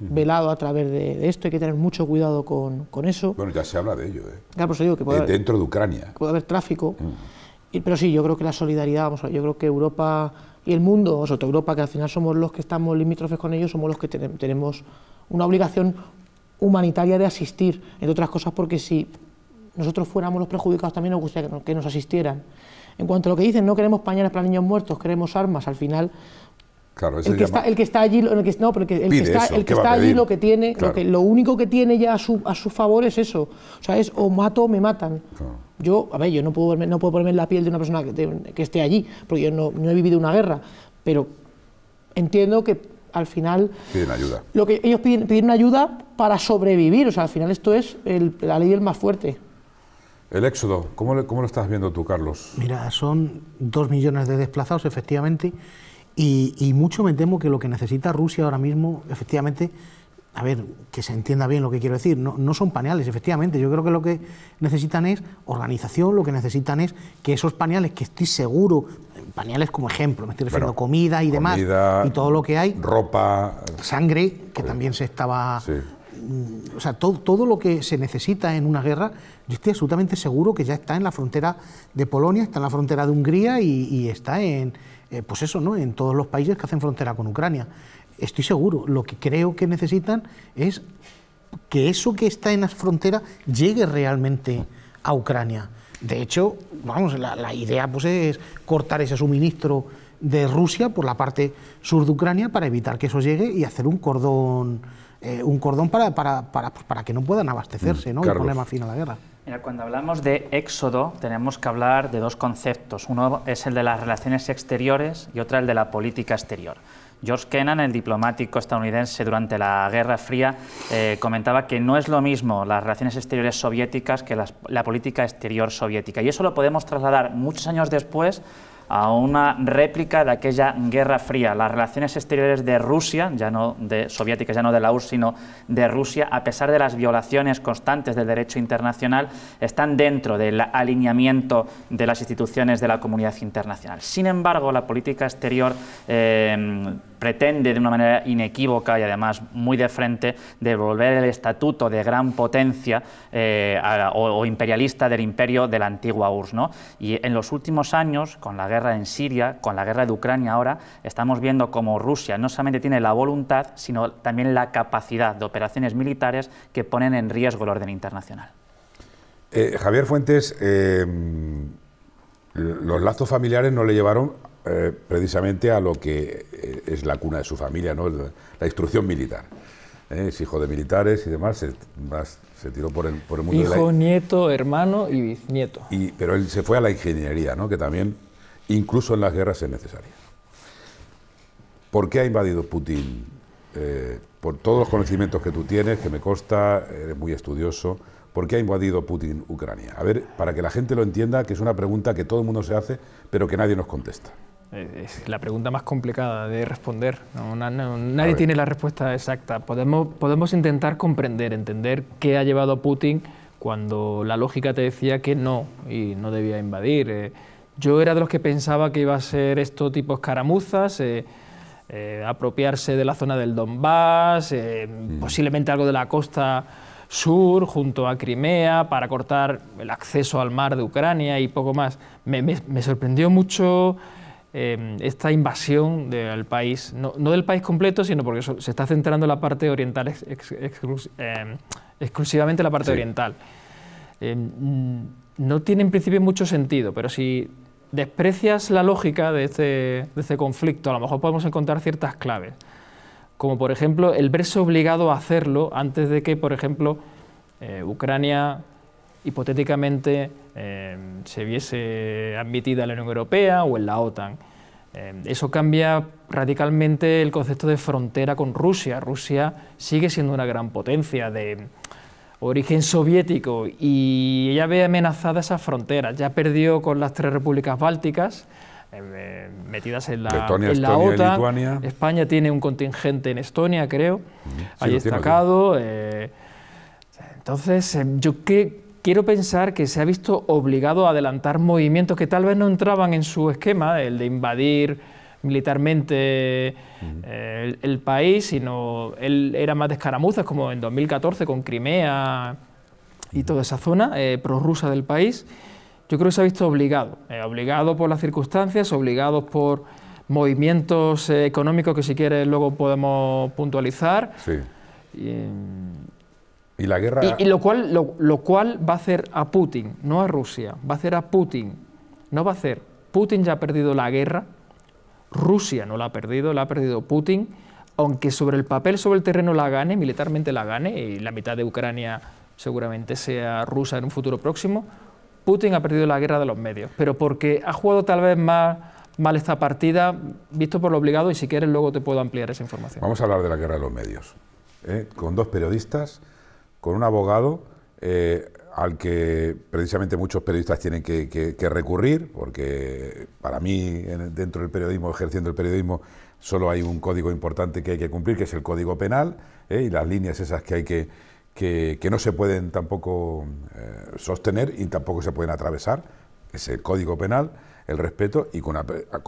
velado a través de, esto, hay que tener mucho cuidado con, con, eso. Bueno, ya se habla de ello, ¿eh? que Dentro de Ucrania. puede haber tráfico, mm. pero sí, yo creo que la solidaridad, vamos yo creo que Europa y el mundo, o sea, Europa, que al final somos los que estamos limítrofes con ellos, somos los que tenemos una obligación humanitaria de asistir, entre otras cosas porque si nosotros fuéramos los perjudicados también nos gustaría que nos asistieran. En cuanto a lo que dicen, no queremos pañales para niños muertos, queremos armas, al final... el, que está, el que está allí, está, lo que tiene, lo, único que tiene ya a su, favor es eso. O sea, es o mato o me matan. Yo, a ver, yo no puedo, no puedo ponerme en la piel de una persona que, esté allí, porque yo no, he vivido una guerra, pero entiendo que al final... Piden ayuda. Lo que ellos piden, piden ayuda para sobrevivir, o sea, al final esto es la ley del más fuerte. El éxodo, ¿cómo lo, lo, estás viendo tú, Carlos? Mira, son dos millones de desplazados, efectivamente, y, mucho me temo que lo que necesita Rusia ahora mismo, efectivamente, a ver, que se entienda bien lo que quiero decir, no, no son pañales, efectivamente, yo creo que lo que necesitan es organización, lo que necesitan es que esos pañales, que estoy seguro, pañales como ejemplo, me estoy refiriendo comida y demás, y todo lo que hay, ropa, sangre, que también se estaba... Mm, o sea, todo, todo lo que se necesita en una guerra estoy absolutamente seguro que ya está en la frontera de Polonia, está en la frontera de Hungría y, está en, eh, pues eso, ¿no? en todos los países que hacen frontera con Ucrania. Estoy seguro, lo que creo que necesitan es que eso que está en las fronteras llegue realmente a Ucrania. De hecho, vamos, la, idea pues, es cortar ese suministro de Rusia por la parte sur de Ucrania para evitar que eso llegue y hacer un cordón, eh, un cordón para, pues, para, que no puedan abastecerse mm, ¿no? El y poner fin a la guerra cuando hablamos de éxodo tenemos que hablar de dos conceptos. Uno es el de las relaciones exteriores y otro el de la política exterior. George Kennan, el diplomático estadounidense durante la Guerra Fría, eh, comentaba que no es lo mismo las relaciones exteriores soviéticas que la política exterior soviética. Y eso lo podemos trasladar muchos años después a una réplica de aquella Guerra Fría. Las relaciones exteriores de Rusia, ya no de soviéticas, ya no de la URSS, sino de Rusia, a pesar de las violaciones constantes del derecho internacional, están dentro del alineamiento de las instituciones de la comunidad internacional. Sin embargo, la política exterior eh, pretende de una manera inequívoca y además muy de frente devolver el estatuto de gran potencia eh, o, imperialista del imperio de la antigua URSS. ¿no? Y en los últimos años, con la guerra en Siria, con la guerra de Ucrania ahora, estamos viendo cómo Rusia no solamente tiene la voluntad, sino también la capacidad de operaciones militares que ponen en riesgo el orden internacional. Eh, Javier Fuentes, eh, los lazos familiares no le llevaron eh, precisamente a lo que eh, es la cuna de su familia, ¿no? la instrucción militar. ¿eh? Es hijo de militares y demás, se, tiró por el, mundo. Hijo, nieto, hermano y bisnieto. pero él se fue a la ingeniería, ¿no? que también incluso en las guerras es necesaria. ¿Por qué ha invadido Putin? por todos los conocimientos que tú tienes, que me consta, eres muy estudioso, ¿por qué ha invadido Putin Ucrania? A ver, para que la gente lo entienda, que es una pregunta que todo el mundo se hace, pero que nadie nos contesta. Eh, es la pregunta más complicada de responder. nadie tiene la respuesta exacta. Podemos, podemos intentar comprender, entender qué ha llevado a Putin cuando la lógica te decía que no y no debía invadir. Eh, yo era de los que pensaba que iba a ser esto tipo escaramuzas, eh, apropiarse de la zona del Donbass, mm. posiblemente algo de la costa sur junto a Crimea para cortar el acceso al mar de Ucrania y poco más. me sorprendió mucho Em, esta invasión del país, no, del país completo, sino porque se está centrando en la parte oriental, em, exclusivamente la parte oriental. Em, no tiene en principio mucho sentido, pero si desprecias la lógica de este, de este conflicto, a lo mejor podemos encontrar ciertas claves, como por ejemplo el verse obligado a hacerlo antes de que, por ejemplo, eh, Ucrania hipotéticamente eh, se viese admitida en la Unión Europea o en la OTAN. Eh, eso cambia radicalmente el concepto de frontera con Rusia. Rusia sigue siendo una gran potencia de origen soviético y ella ve amenazada esa frontera. Ya perdió con las tres repúblicas bálticas eh, metidas en la, OTAN. España tiene un contingente en Estonia, creo, ahí destacado. entonces, yo qué quiero pensar que se ha visto obligado a adelantar movimientos que tal vez no entraban en su esquema, el de invadir militarmente eh, el, país, sino él era más de escaramuzas, como en 2014 con Crimea y toda esa zona eh, prorrusa del país. Yo creo que se ha visto obligado, eh, obligado por las circunstancias, obligado por movimientos económicos que si quieres luego podemos puntualizar. Sí. Mm, y la guerra... Y, lo, cual, lo, cual va a hacer a Putin, no a Rusia, va a hacer a Putin, no va a hacer... Putin ya ha perdido la guerra, Rusia no la ha perdido, la ha perdido Putin, aunque sobre el papel, sobre el terreno la gane, militarmente la gane, y la mitad de Ucrania seguramente sea rusa en un futuro próximo, Putin ha perdido la guerra de los medios, pero porque ha jugado tal vez más mal esta partida, visto por lo obligado, y si quieres luego te puedo ampliar esa información. Vamos a hablar de la guerra de los medios, ¿eh? con dos periodistas con un abogado eh, al que precisamente muchos periodistas tienen que, recurrir, porque para mí, dentro del periodismo, ejerciendo el periodismo, solo hay un código importante que hay que cumplir, que es el código penal, eh, y las líneas esas que hay que, que, no se pueden tampoco eh, sostener y tampoco se pueden atravesar, es el código penal el respeto y con,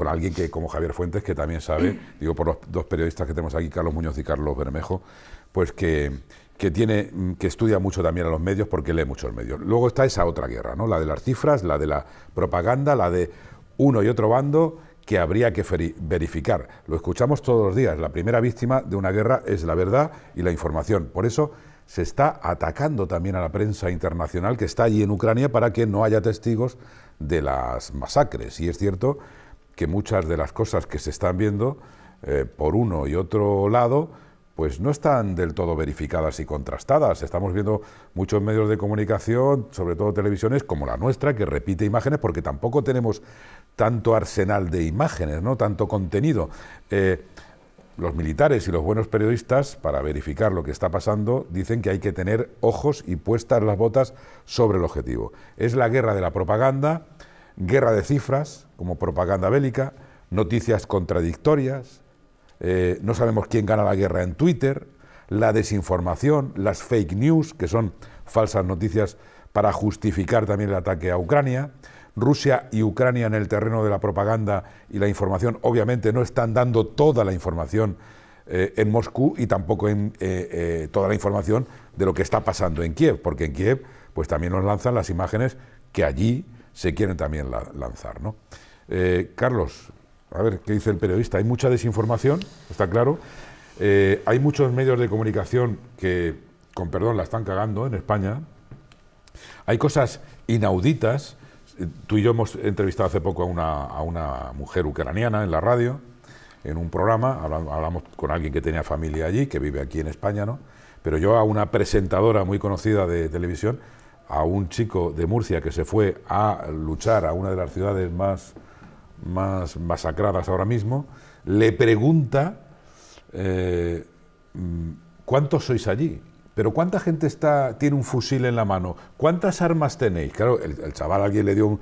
alguien que como Javier Fuentes, que también sabe, digo por los dos periodistas que tenemos aquí, Carlos Muñoz y Carlos Bermejo, pues que, que tiene mm, que estudia mucho también a los medios porque lee muchos medios. Luego está esa otra guerra, ¿no? La de las cifras, la de la propaganda, la de uno y otro bando que habría que verificar. Lo escuchamos todos los días. La primera víctima de una guerra es la verdad y la información. Por eso se está atacando también a la prensa internacional que está allí en Ucrania para que no haya testigos de las masacres. Y es cierto que muchas de las cosas que se están viendo eh, por uno y otro lado pues no están del todo verificadas y contrastadas. Estamos viendo muchos medios de comunicación, sobre todo televisiones como la nuestra, que repite imágenes porque tampoco tenemos tanto arsenal de imágenes, no tanto contenido. Eh, los militares y los buenos periodistas, para verificar lo que está pasando, dicen que hay que tener ojos y puestas las botas sobre el objetivo. Es la guerra de la propaganda, guerra de cifras como propaganda bélica, noticias contradictorias, eh, no sabemos quién gana la guerra en Twitter, la desinformación, las fake news, que son falsas noticias para justificar también el ataque a Ucrania. Rusia y Ucrania en el terreno de la propaganda y la información, obviamente no están dando toda la información eh, en Moscú y tampoco en, eh, toda la información de lo que está pasando en Kiev, porque en Kiev pues también nos lanzan las imágenes que allí se quieren también lanzar. Carlos, a ver, ¿qué dice el periodista? Hay mucha desinformación, está claro. Eh, hay muchos medios de comunicación que, con perdón, la están cagando en España. Hay cosas inauditas. Eh, tú y yo hemos entrevistado hace poco a una, a una mujer ucraniana en la radio, en un programa. Hablamos con alguien que tenía familia allí, que vive aquí en España, ¿no? Pero yo a una presentadora muy conocida de televisión, a un chico de Murcia que se fue a luchar a una de las ciudades más más masacradas ahora mismo, le pregunta eh, mm, cuántos sois allí, pero cuánta gente está tiene un fusil en la mano, cuántas armas tenéis. Claro, el, el chaval alguien le dio un,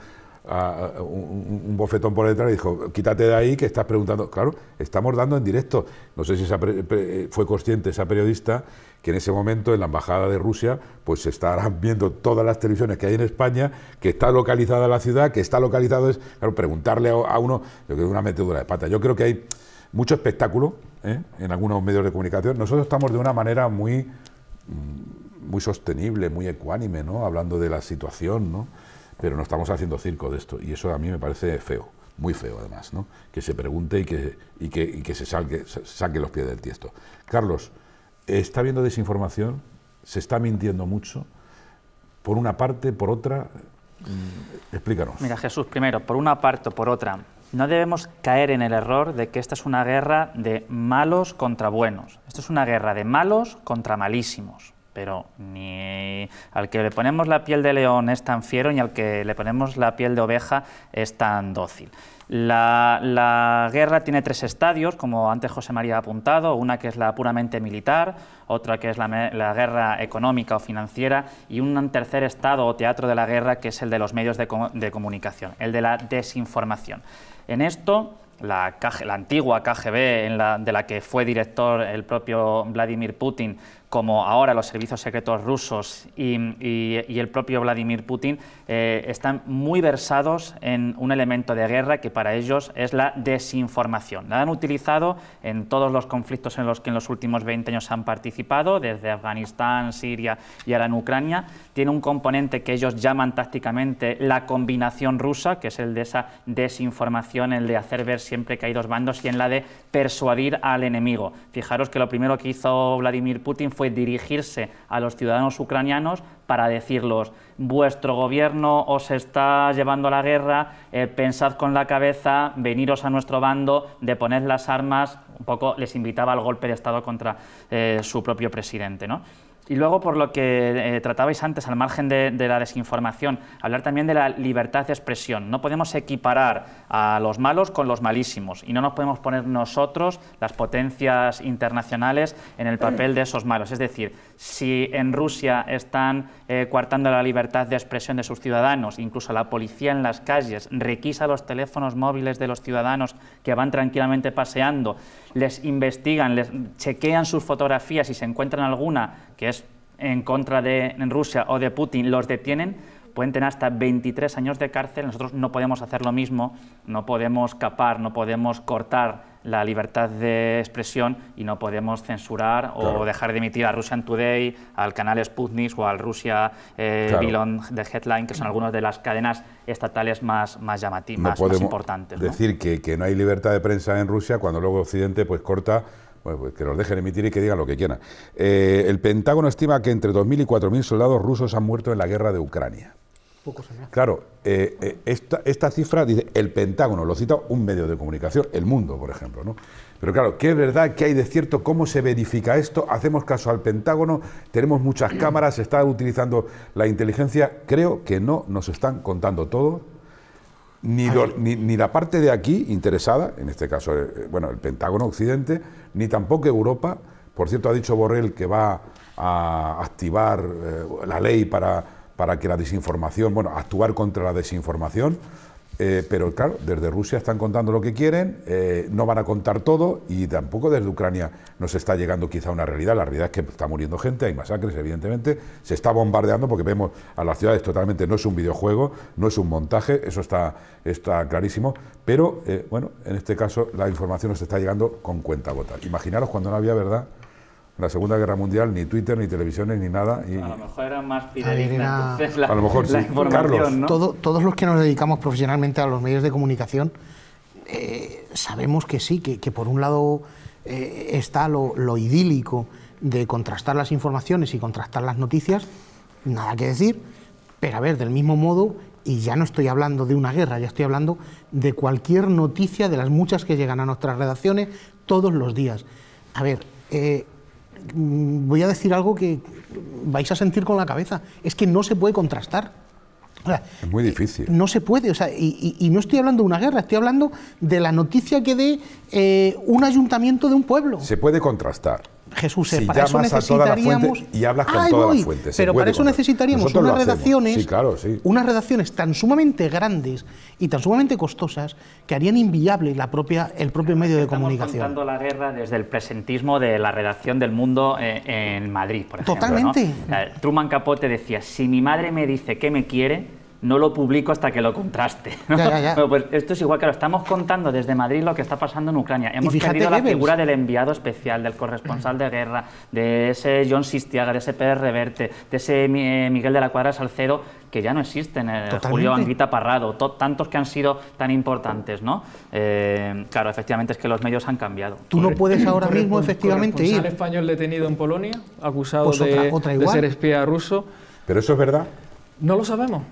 a, un, bofetón por detrás y dijo, quítate de ahí que estás preguntando. Claro, estamos dando en directo. No sé si eh, fue consciente esa periodista que en ese momento en la Embajada de Rusia pues se estarán viendo todas las televisiones que hay en España, que está localizada la ciudad, que está localizado es, claro, preguntarle a, uno, yo creo es una metedura de pata. Yo creo que hay mucho espectáculo ¿eh? en algunos medios de comunicación. Nosotros estamos de una manera muy, mm, muy sostenible, muy ecuánime, ¿no? hablando de la situación, ¿no? pero no estamos haciendo circo de esto y eso a mí me parece feo, muy feo además, ¿no? que se pregunte y que, que, que se, saque los pies del tiesto. Carlos, está habiendo desinformación, se está mintiendo mucho, por una parte, por otra, mm, explícanos. Mira Jesús, primero, por una parte o por otra, no debemos caer en el error de que esta es una guerra de malos contra buenos. Esto es una guerra de malos contra malísimos pero ni al que le ponemos la piel de león es tan fiero ni al que le ponemos la piel de oveja es tan dócil. La, guerra tiene tres estadios, como antes José María ha apuntado, una que es la puramente militar, otra que es la, guerra económica o financiera y un tercer estado o teatro de la guerra que es el de los medios de, comunicación, el de la desinformación. En esto la, la, antigua KGB en de la que fue director el propio Vladimir Putin como ahora los servicios secretos rusos y, el propio Vladimir Putin, eh, están muy versados en un elemento de guerra que para ellos es la desinformación. La han utilizado en todos los conflictos en los que en los últimos 20 años han participado, desde Afganistán, Siria y ahora en Ucrania. Tiene un componente que ellos llaman tácticamente la combinación rusa, que es el de esa desinformación, el de hacer ver siempre que hay dos bandos y en la de persuadir al enemigo. Fijaros que lo primero que hizo Vladimir Putin fue dirigirse a los ciudadanos ucranianos para decirles, vuestro gobierno os está llevando a la guerra, eh, pensad con la cabeza, veniros a nuestro bando, deponed las armas, un poco les invitaba al golpe de Estado contra eh, su propio presidente. ¿no? Y luego, por lo que eh, tratabais antes, al margen de, de, la desinformación, hablar también de la libertad de expresión. No podemos equiparar a los malos con los malísimos y no nos podemos poner nosotros, las potencias internacionales, en el papel de esos malos. Es decir, si en Rusia están eh, coartando la libertad de expresión de sus ciudadanos, incluso la policía en las calles requisa los teléfonos móviles de los ciudadanos que van tranquilamente paseando, les investigan, les chequean sus fotografías y si se encuentran alguna que es en contra de Rusia o de Putin, los detienen, pueden tener hasta 23 años de cárcel. Nosotros no podemos hacer lo mismo, no podemos capar, no podemos cortar la libertad de expresión y no podemos censurar o dejar de emitir a Russian Today, al canal Sputnik o al Rusia eh, de Headline, que son algunas de las cadenas estatales más, más llamativas, más, importantes. Es Decir Que, no hay libertad de prensa en Rusia cuando luego Occidente pues corta pues que los dejen emitir y que digan lo que quieran. Eh, el Pentágono estima que entre 2.000 y 4.000 soldados rusos han muerto en la guerra de Ucrania. Poco Claro, eh, eh, esta, cifra dice el Pentágono, lo cita un medio de comunicación, El Mundo, por ejemplo. ¿no? Pero claro, ¿qué es verdad? ¿Qué hay de cierto? ¿Cómo se verifica esto? ¿Hacemos caso al Pentágono? ¿Tenemos muchas cámaras? ¿Se está utilizando la inteligencia? Creo que no nos están contando todo. Ni, la parte de aquí interesada, en este caso, eh, bueno, el Pentágono Occidente, ni tampoco Europa. Por cierto, ha dicho Borrell que va a activar la ley para para que la desinformación, bueno, actuar contra la desinformación, eh, pero claro, desde Rusia están contando lo que quieren, eh, no van a contar todo y tampoco desde Ucrania nos está llegando quizá una realidad. La realidad es que está muriendo gente, hay masacres, evidentemente, se está bombardeando porque vemos a las ciudades totalmente, no es un videojuego, no es un montaje, eso está, está clarísimo, pero eh, bueno, en este caso la información nos está llegando con cuenta gota. Imaginaros cuando no había verdad la Segunda Guerra Mundial, ni Twitter, ni televisiones, ni nada. A lo mejor era más a lo mejor, la Carlos. ¿no? todos los que nos dedicamos profesionalmente a los medios de comunicación eh, sabemos que sí, que, por un lado eh, está lo, idílico de contrastar las informaciones y contrastar las noticias, nada que decir, pero a ver, del mismo modo y ya no estoy hablando de una guerra, ya estoy hablando de cualquier noticia de las muchas que llegan a nuestras redacciones todos los días. A ver, eh, Mm, voy a decir algo que vais a sentir con la cabeza, es que no se puede contrastar. es muy eh, difícil. No se puede, o sea, y, no estoy hablando de una guerra, estoy hablando de la noticia que dé eh, un ayuntamiento de un pueblo. Se puede contrastar. Jesús, para eso necesitaríamos... y hablas con todas las fuentes. Pero para eso necesitaríamos unas redacciones, unas redacciones tan sumamente grandes y tan sumamente costosas que harían inviable la propia, el propio medio de comunicación. Estamos la guerra desde el presentismo de la redacción del Mundo eh, en Madrid, por ejemplo. Totalmente. Eh, Truman Capote decía: si mi madre me dice que me quiere no lo publico hasta que lo contraste. Pues esto es igual que lo estamos contando desde Madrid lo que está pasando en Ucrania. Hemos perdido la figura del enviado especial, del corresponsal de guerra, de ese John Sistiaga, de ese Pérez Reverte, de ese eh, Miguel de la Cuadra Salcedo, que ya no existen, eh, Julio Anguita Parrado, tantos que han sido tan importantes, ¿no? Eh, claro, efectivamente es que los medios han cambiado. Tú no puedes ahora mismo efectivamente ir. español detenido en Polonia, acusado pues de ser espía ruso. ¿Pero eso es verdad? No lo sabemos.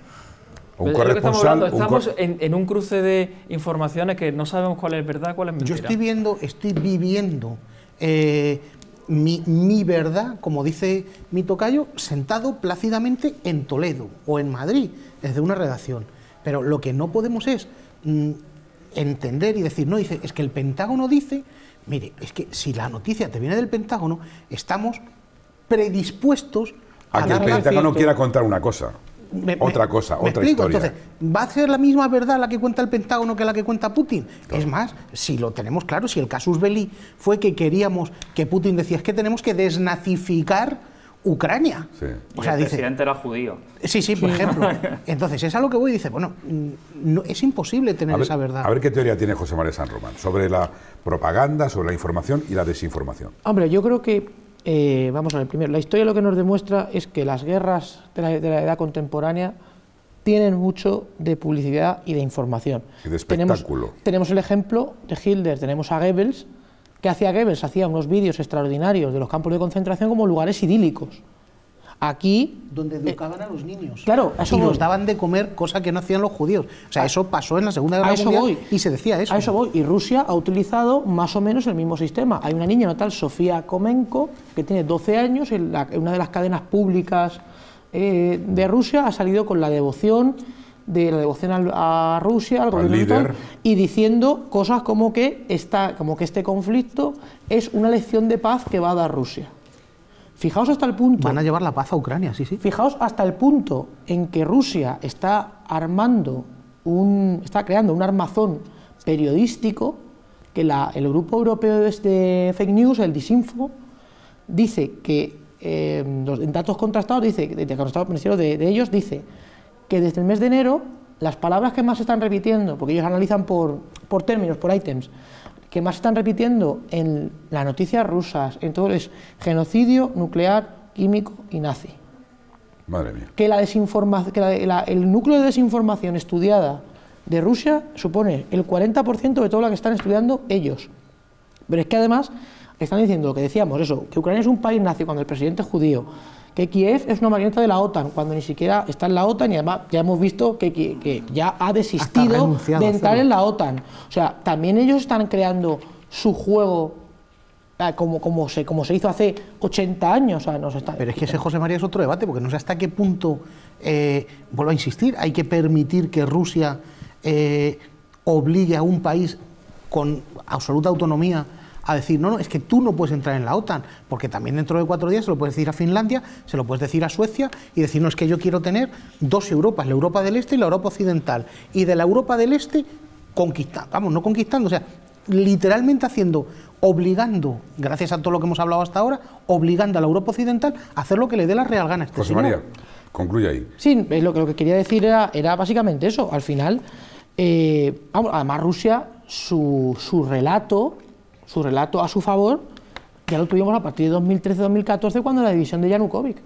Pues estamos, en, un cruce de informaciones que no sabemos cuál es verdad, cuál es mentira. Yo estoy viendo, estoy viviendo eh, mi, verdad, como dice mi tocayo, sentado plácidamente en Toledo o en Madrid, desde una redacción. Pero lo que no podemos es mm, entender y decir, no, dice, es que el Pentágono dice, mire, es que si la noticia te viene del Pentágono, estamos predispuestos a, a que el Pentágono quiera contar una cosa otra cosa, otra explico? Entonces, ¿va a ser la misma verdad la que cuenta el Pentágono que la que cuenta Putin? Es más, si lo tenemos claro, si el casus belli fue que queríamos, que Putin decía, es que tenemos que desnazificar Ucrania. Sí. O sea, el dice, era judío. Sí, sí, por ejemplo. Entonces, es algo que voy y dice, bueno, mm, es imposible tener esa verdad. A ver qué teoría tiene José María San Román sobre la propaganda, sobre la información y la desinformación. Hombre, yo creo que eh, vamos a ver, primero, la historia lo que nos demuestra es que las guerras de la, edad contemporánea tienen mucho de publicidad y de información. Tenemos, el ejemplo de Hitler, tenemos a Goebbels, que hacía Goebbels, hacía unos vídeos extraordinarios de los campos de concentración como lugares idílicos. Aquí... Donde eh, educaban a los niños. Claro, eso Y nos daban de comer, cosas que no hacían los judíos. O sea, eso pasó en la Segunda Guerra Mundial voy. y se decía eso. A eso voy. Y Rusia ha utilizado más o menos el mismo sistema. Hay una niña, una tal Sofía Komenko, que tiene 12 años, en, una de las cadenas públicas eh, de Rusia, ha salido con la devoción de la devoción a Rusia, al gobierno y diciendo cosas como que, esta, como que este conflicto es una lección de paz que va a dar Rusia. Fijaos hasta el punto. Van a llevar la paz a Ucrania, sí, sí. Fijaos hasta el punto en que Rusia está armando un. está creando un armazón periodístico que la, el grupo europeo de fake news, el Disinfo, dice que eh, en datos contrastados dice, de, contrastados, de, de ellos dice que desde el mes de enero las palabras que más se están repitiendo, porque ellos analizan por, por términos, por ítems, que más están repitiendo en las noticias rusas, en todo es genocidio nuclear, químico y nazi. Madre mía. Que, la desinformación, que el núcleo de desinformación estudiada de Rusia supone el 40% de todo lo que están estudiando ellos. Pero es que además están diciendo lo que decíamos, eso, que Ucrania es un país nazi cuando el presidente es judío, que Kiev es una marioneta de la OTAN, cuando ni siquiera está en la OTAN y además ya hemos visto que, ya ha desistido de entrar en la OTAN. O sea, también ellos están creando su juego ah, como, como, se, como se hizo hace 80 años. O sea, no está... Pero es que ese José María es otro debate, porque no sé hasta qué punto, eh, vuelvo a insistir, hay que permitir que Rusia eh, obligue a un país con absoluta autonomía a decir, no, no, es que tú no puedes entrar en la OTAN, porque también dentro de cuatro días se lo puedes decir a Finlandia, se lo puedes decir a Suecia y decirnos que yo quiero tener dos Europas, la Europa del Este y la Europa Occidental. Y de la Europa del Este, conquistando, vamos, no conquistando, o sea, literalmente haciendo, obligando, gracias a todo lo que hemos hablado hasta ahora, obligando a la Europa Occidental a hacer lo que le dé la real gana. Este José María, concluye ahí. Sí, eh, lo, lo que quería decir era, básicamente eso. Al final, eh, además Rusia, su, su relato su relato a su favor, ya lo tuvimos a partir de 2013-2014 cuando la división de Yanukovych.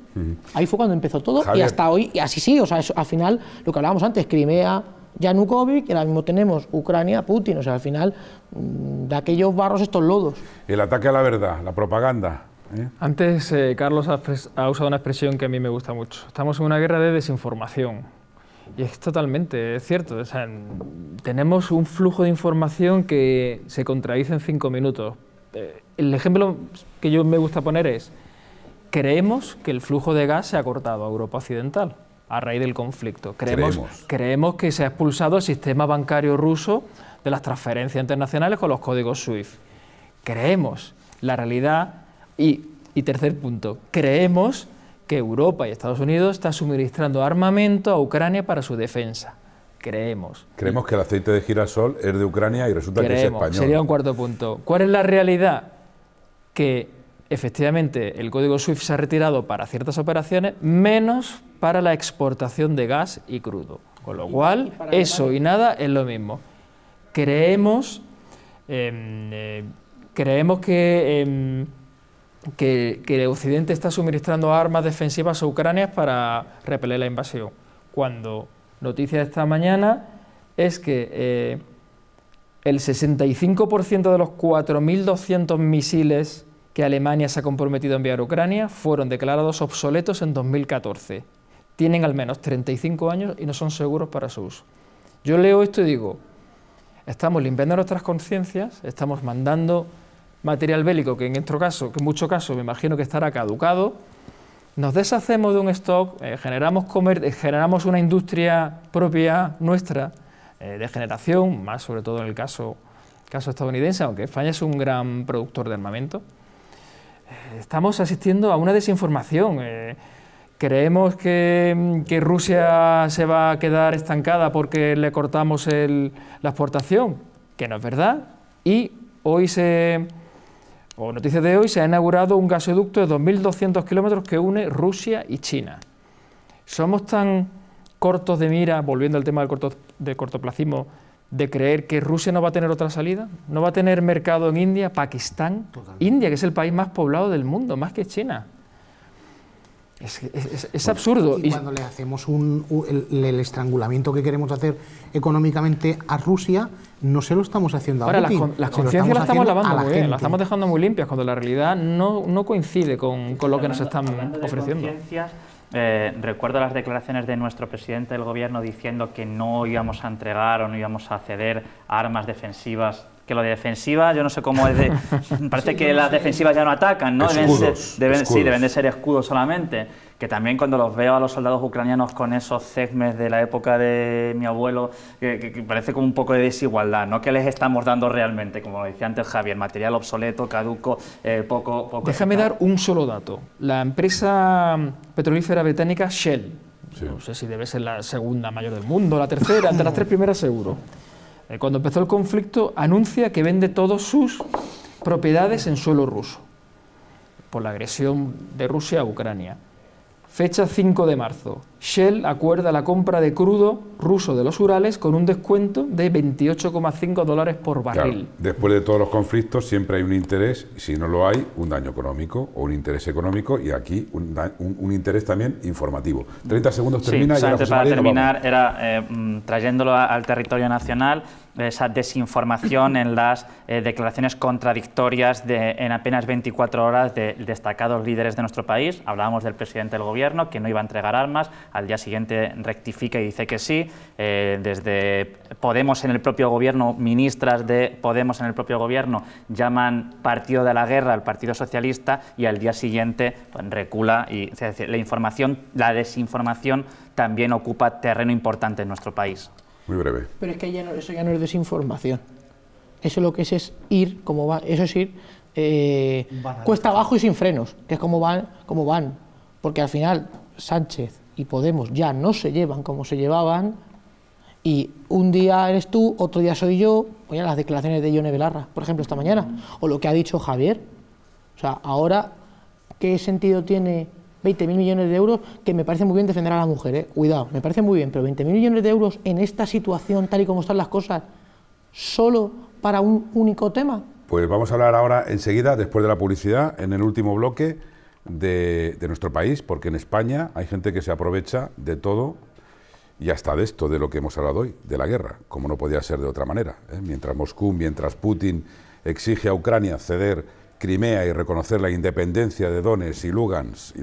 Ahí fue cuando empezó todo y hasta hoy, y así sí, o sea, al final lo que hablábamos antes, Crimea, Yanukovych, y ahora mismo tenemos Ucrania, Putin, o sea, al final mm, de aquellos barros estos lodos. El ataque a la verdad, la propaganda. ¿eh? Antes eh, Carlos ha usado una expresión que a mí me gusta mucho. Estamos en una guerra de desinformación. Y es totalmente, cierto. tenemos un flujo de información que se contradice en cinco minutos. Eh, el ejemplo que yo me gusta poner es, creemos que el flujo de gas se ha cortado a Europa Occidental a raíz del conflicto. Creemos, creemos. que se ha expulsado el sistema bancario ruso de las transferencias internacionales con los códigos SWIFT. Creemos la realidad y, y tercer punto, creemos que Europa y Estados Unidos están suministrando armamento a Ucrania para su defensa. Creemos. Creemos que el aceite de girasol es de Ucrania y resulta que es español. Sería un cuarto punto. ¿Cuál es la realidad? Que efectivamente el código SWIFT se ha retirado para ciertas operaciones, menos para la exportación de gas y crudo. Con lo cual, eso y nada es lo mismo. Creemos, em, eh, creemos que... Em, que, el Occidente está suministrando armas defensivas a Ucrania para repeler la invasión. Cuando noticia de esta mañana es que eh, el 65% de los 4.200 misiles que Alemania se ha comprometido a enviar a Ucrania fueron declarados obsoletos en 2014. Tienen al menos 35 años y no son seguros para su uso. Yo leo esto y digo, estamos limpiando nuestras conciencias, estamos mandando material bélico, que en nuestro caso, que en muchos casos me imagino que estará caducado, nos deshacemos de un stock, eh, generamos, eh, generamos una industria propia nuestra eh, de generación, más sobre todo en el caso, caso estadounidense, aunque España es un gran productor de armamento. estamos asistiendo a una desinformación. creemos mm, que, Rusia se va a quedar estancada porque le cortamos la exportación, que no es verdad, y hoy se o noticias de hoy, se ha inaugurado un gasoducto de 2.200 kilómetros que une Rusia y China. Somos tan cortos de mira, volviendo al tema del, corto, cortoplacismo, de creer que Rusia no va a tener otra salida, no va a tener mercado en India, Pakistán, India, que es el país más poblado del mundo, más que China. Es, es, absurdo. Y cuando le hacemos un, el, estrangulamiento que queremos hacer económicamente a Rusia, no se lo estamos haciendo Ahora, Las, las conciencias las estamos lavando la ¿eh? las estamos dejando muy limpias, cuando la realidad no, no coincide con, con, lo que nos están ofreciendo. Eh, recuerdo las declaraciones de nuestro presidente del gobierno diciendo que no íbamos a entregar o no íbamos a ceder armas defensivas que lo de defensiva, yo no sé cómo es de... Parece que las defensivas ya no atacan, ¿no? deben deben, Sí, deben de ser escudos solamente. Que también cuando los veo a los soldados ucranianos con esos cegmes de la época de mi abuelo, que, parece como un poco de desigualdad, ¿no? que les estamos dando realmente? Como decía antes Javier, material obsoleto, caduco, eh, poco, poco... Déjame dar un solo dato. La empresa petrolífera británica Shell, no sé si debe ser la segunda mayor del mundo, la tercera, entre las tres primeras seguro eh, cuando empezó el conflicto, anuncia que vende todas sus propiedades en suelo ruso por la agresión de Rusia a Ucrania. Fecha 5 de marzo. Shell acuerda la compra de crudo ruso de los Urales con un descuento de 28,5 dólares por barril. después de todos los conflictos siempre hay un interés, si no lo hay, un daño económico o un interés económico y aquí un, interés también informativo. 30 segundos termina y para terminar era eh, mm, trayéndolo al territorio nacional esa desinformación en las eh, declaraciones contradictorias en apenas 24 horas de destacados líderes de nuestro país. Hablábamos del presidente del gobierno, que no iba a entregar armas, al día siguiente rectifica y dice que sí. Eh, desde Podemos en el propio gobierno, ministras de Podemos en el propio gobierno llaman partido de la guerra al Partido Socialista y al día siguiente pues, recula y la información, la desinformación también ocupa terreno importante en nuestro país. Muy breve. Pero es que ya eso ya no es desinformación. Eso lo que es es ir, como va, eso es ir eh, cuesta abajo y sin frenos, que es como van, como van. Porque al final Sánchez y Podemos ya no se llevan como se llevaban y un día eres tú, otro día soy yo, oye, las declaraciones de Ione Belarra, por ejemplo, esta mañana, o lo que ha dicho Javier. O sea, ahora, ¿qué sentido tiene 20.000 millones de euros, que me parece muy bien defender a la mujer, eh. cuidado, me parece muy bien, pero 20.000 millones de euros en esta situación, tal y como están las cosas, solo para un único tema. Pues vamos a hablar ahora enseguida, después de la publicidad, en el último bloque de, nuestro país, porque en España hay gente que se aprovecha de todo y hasta de esto, de lo que hemos hablado hoy, de la guerra, como no podía ser de otra manera. Eh. Mientras Moscú, mientras Putin exige a Ucrania ceder Crimea y reconocer la independencia de Donetsk y Lugansk, y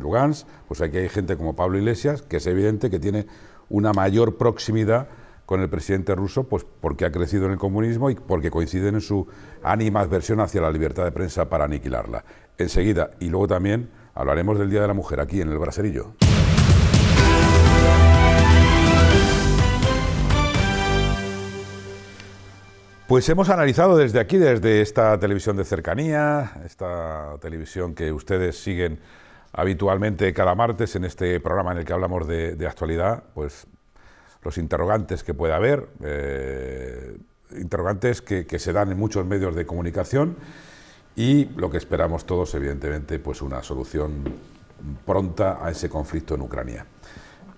pues aquí hay gente como Pablo Iglesias, que es evidente que tiene una mayor proximidad con el presidente ruso, pues porque ha crecido en el comunismo y porque coinciden en su ánima animadversión hacia la libertad de prensa para aniquilarla. Enseguida, y luego también hablaremos del Día de la Mujer aquí en el Braserillo. Pues hemos analizado desde aquí, desde esta televisión de cercanía, esta televisión que ustedes siguen habitualmente cada martes en este programa en el que hablamos de, actualidad, pues los interrogantes que puede haber, eh, interrogantes que, que, se dan en muchos medios de comunicación y lo que esperamos todos, evidentemente, pues una solución pronta a ese conflicto en Ucrania.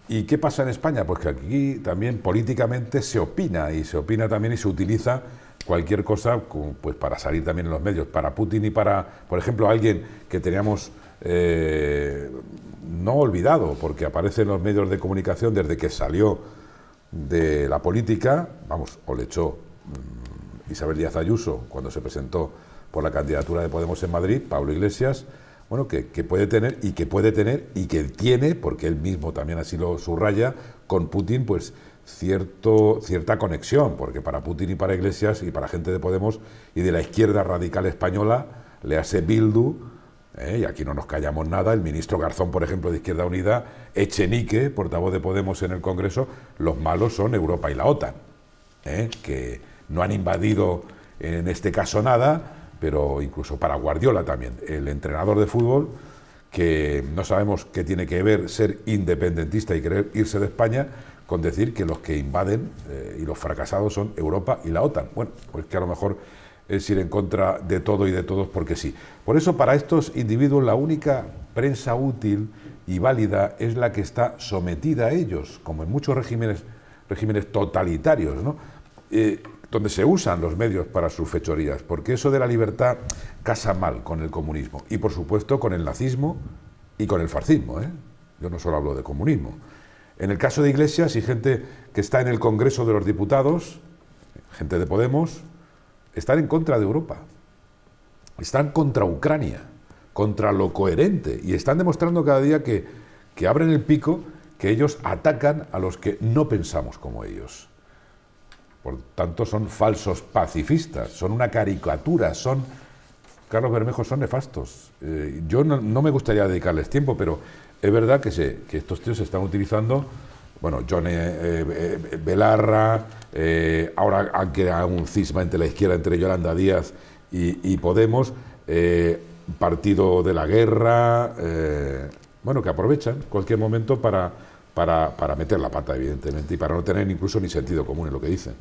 ¿Y qué pasa en España? Pues que aquí también políticamente se opina y se opina también y se utiliza cualquier cosa pues para salir también en los medios. Para Putin y para, por ejemplo, alguien que teníamos eh, no olvidado, porque aparece en los medios de comunicación desde que salió de la política, vamos, o le echó mm, Isabel Díaz Ayuso cuando se presentó por la candidatura de Podemos en Madrid, Pablo Iglesias, bueno, que, que, puede tener y que puede tener y que tiene, porque él mismo también así lo subraya, con Putin, pues cierto, cierta conexión, porque para Putin y para Iglesias y para gente de Podemos y de la izquierda radical española, le hace Bildu, ¿eh? y aquí no nos callamos nada, el ministro Garzón, por ejemplo, de Izquierda Unida, Echenique, portavoz de Podemos en el Congreso, los malos son Europa y la OTAN, ¿eh? que no han invadido en este caso nada, pero incluso para Guardiola también, el entrenador de fútbol, que no sabemos qué tiene que ver ser independentista y querer irse de España, con decir que los que invaden eh, y los fracasados son Europa y la OTAN. Bueno, pues que a lo mejor es ir en contra de todo y de todos porque sí. Por eso para estos individuos la única prensa útil y válida es la que está sometida a ellos, como en muchos regímenes, regímenes totalitarios, ¿no? Eh, donde se usan los medios para sus fechorías, porque eso de la libertad casa mal con el comunismo y por supuesto con el nazismo y con el fascismo. ¿eh? Yo no solo hablo de comunismo. En el caso de Iglesias y gente que está en el Congreso de los Diputados, gente de Podemos, están en contra de Europa, están contra Ucrania, contra lo coherente y están demostrando cada día que, que abren el pico, que ellos atacan a los que no pensamos como ellos. Por tanto, son falsos pacifistas, son una caricatura, son... Carlos Bermejo son nefastos. Eh, yo no me gustaría dedicarles tiempo, pero es verdad que, se, que estos tíos se están utilizando, bueno, John eh, eh, Belarra, eh, ahora han creado un cisma entre la izquierda, entre Yolanda Díaz y, Podemos, partido de la guerra, bueno, que aprovechan cualquier momento para, para, meter la pata, evidentemente, y para no tener incluso ni sentido común en lo que dicen.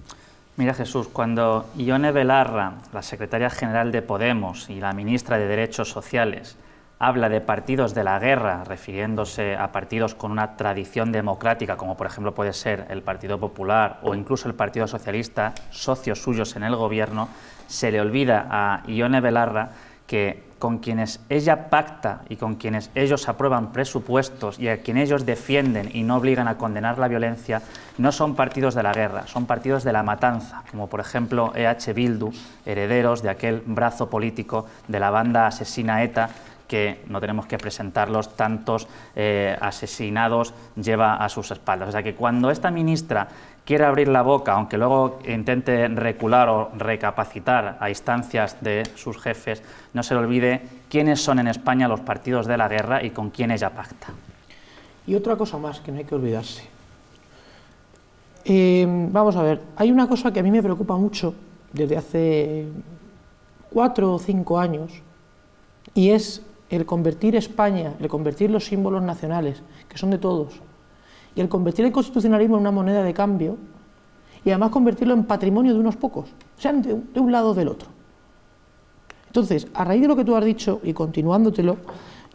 Mira Jesús, cuando Ione Belarra, la secretaria general de Podemos y la ministra de Derechos Sociales, habla de partidos de la guerra, refiriéndose a partidos con una tradición democrática, como por ejemplo puede ser el Partido Popular o incluso el Partido Socialista, socios suyos en el gobierno, se le olvida a Ione Belarra que con quienes ella pacta y con quienes ellos aprueban presupuestos y a quienes ellos defienden y no obligan a condenar la violencia, no son partidos de la guerra, son partidos de la matanza, como por ejemplo EH Bildu, herederos de aquel brazo político de la banda asesina ETA, que no tenemos que presentarlos tantos eh, asesinados lleva a sus espaldas. O sea que cuando esta ministra quiere abrir la boca, aunque luego intente recular o recapacitar a instancias de sus jefes, no se le olvide quiénes son en España los partidos de la guerra y con quién ella pacta. Y otra cosa más que no hay que olvidarse. Eh, vamos a ver, hay una cosa que a mí me preocupa mucho desde hace cuatro o cinco años y es el convertir España, el convertir los símbolos nacionales, que son de todos, y el convertir el constitucionalismo en una moneda de cambio, y además convertirlo en patrimonio de unos pocos, sean de un, lado o del otro. Entonces, a raíz de lo que tú has dicho, y continuándotelo,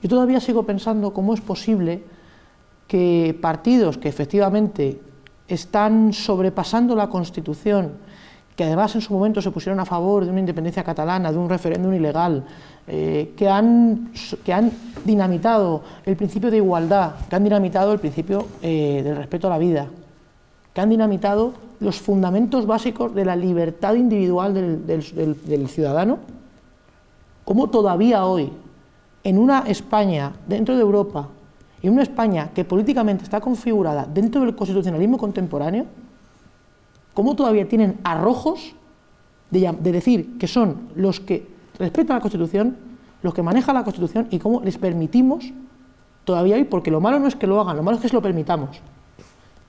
yo todavía sigo pensando cómo es posible que partidos que efectivamente están sobrepasando la Constitución que además en su momento se pusieron a favor de una independencia catalana, de un referéndum ilegal, eh, que, han, dinamitado el principio de igualdad, que han dinamitado el principio eh, del respeto a la vida, que han dinamitado los fundamentos básicos de la libertad individual del, ciudadano, como todavía hoy, en una España dentro de Europa, en una España que políticamente está configurada dentro del constitucionalismo contemporáneo, cómo todavía tienen arrojos de, decir que son los que respetan la Constitución, los que manejan la Constitución y cómo les permitimos todavía hoy, porque lo malo no es que lo hagan, lo malo es que se lo permitamos.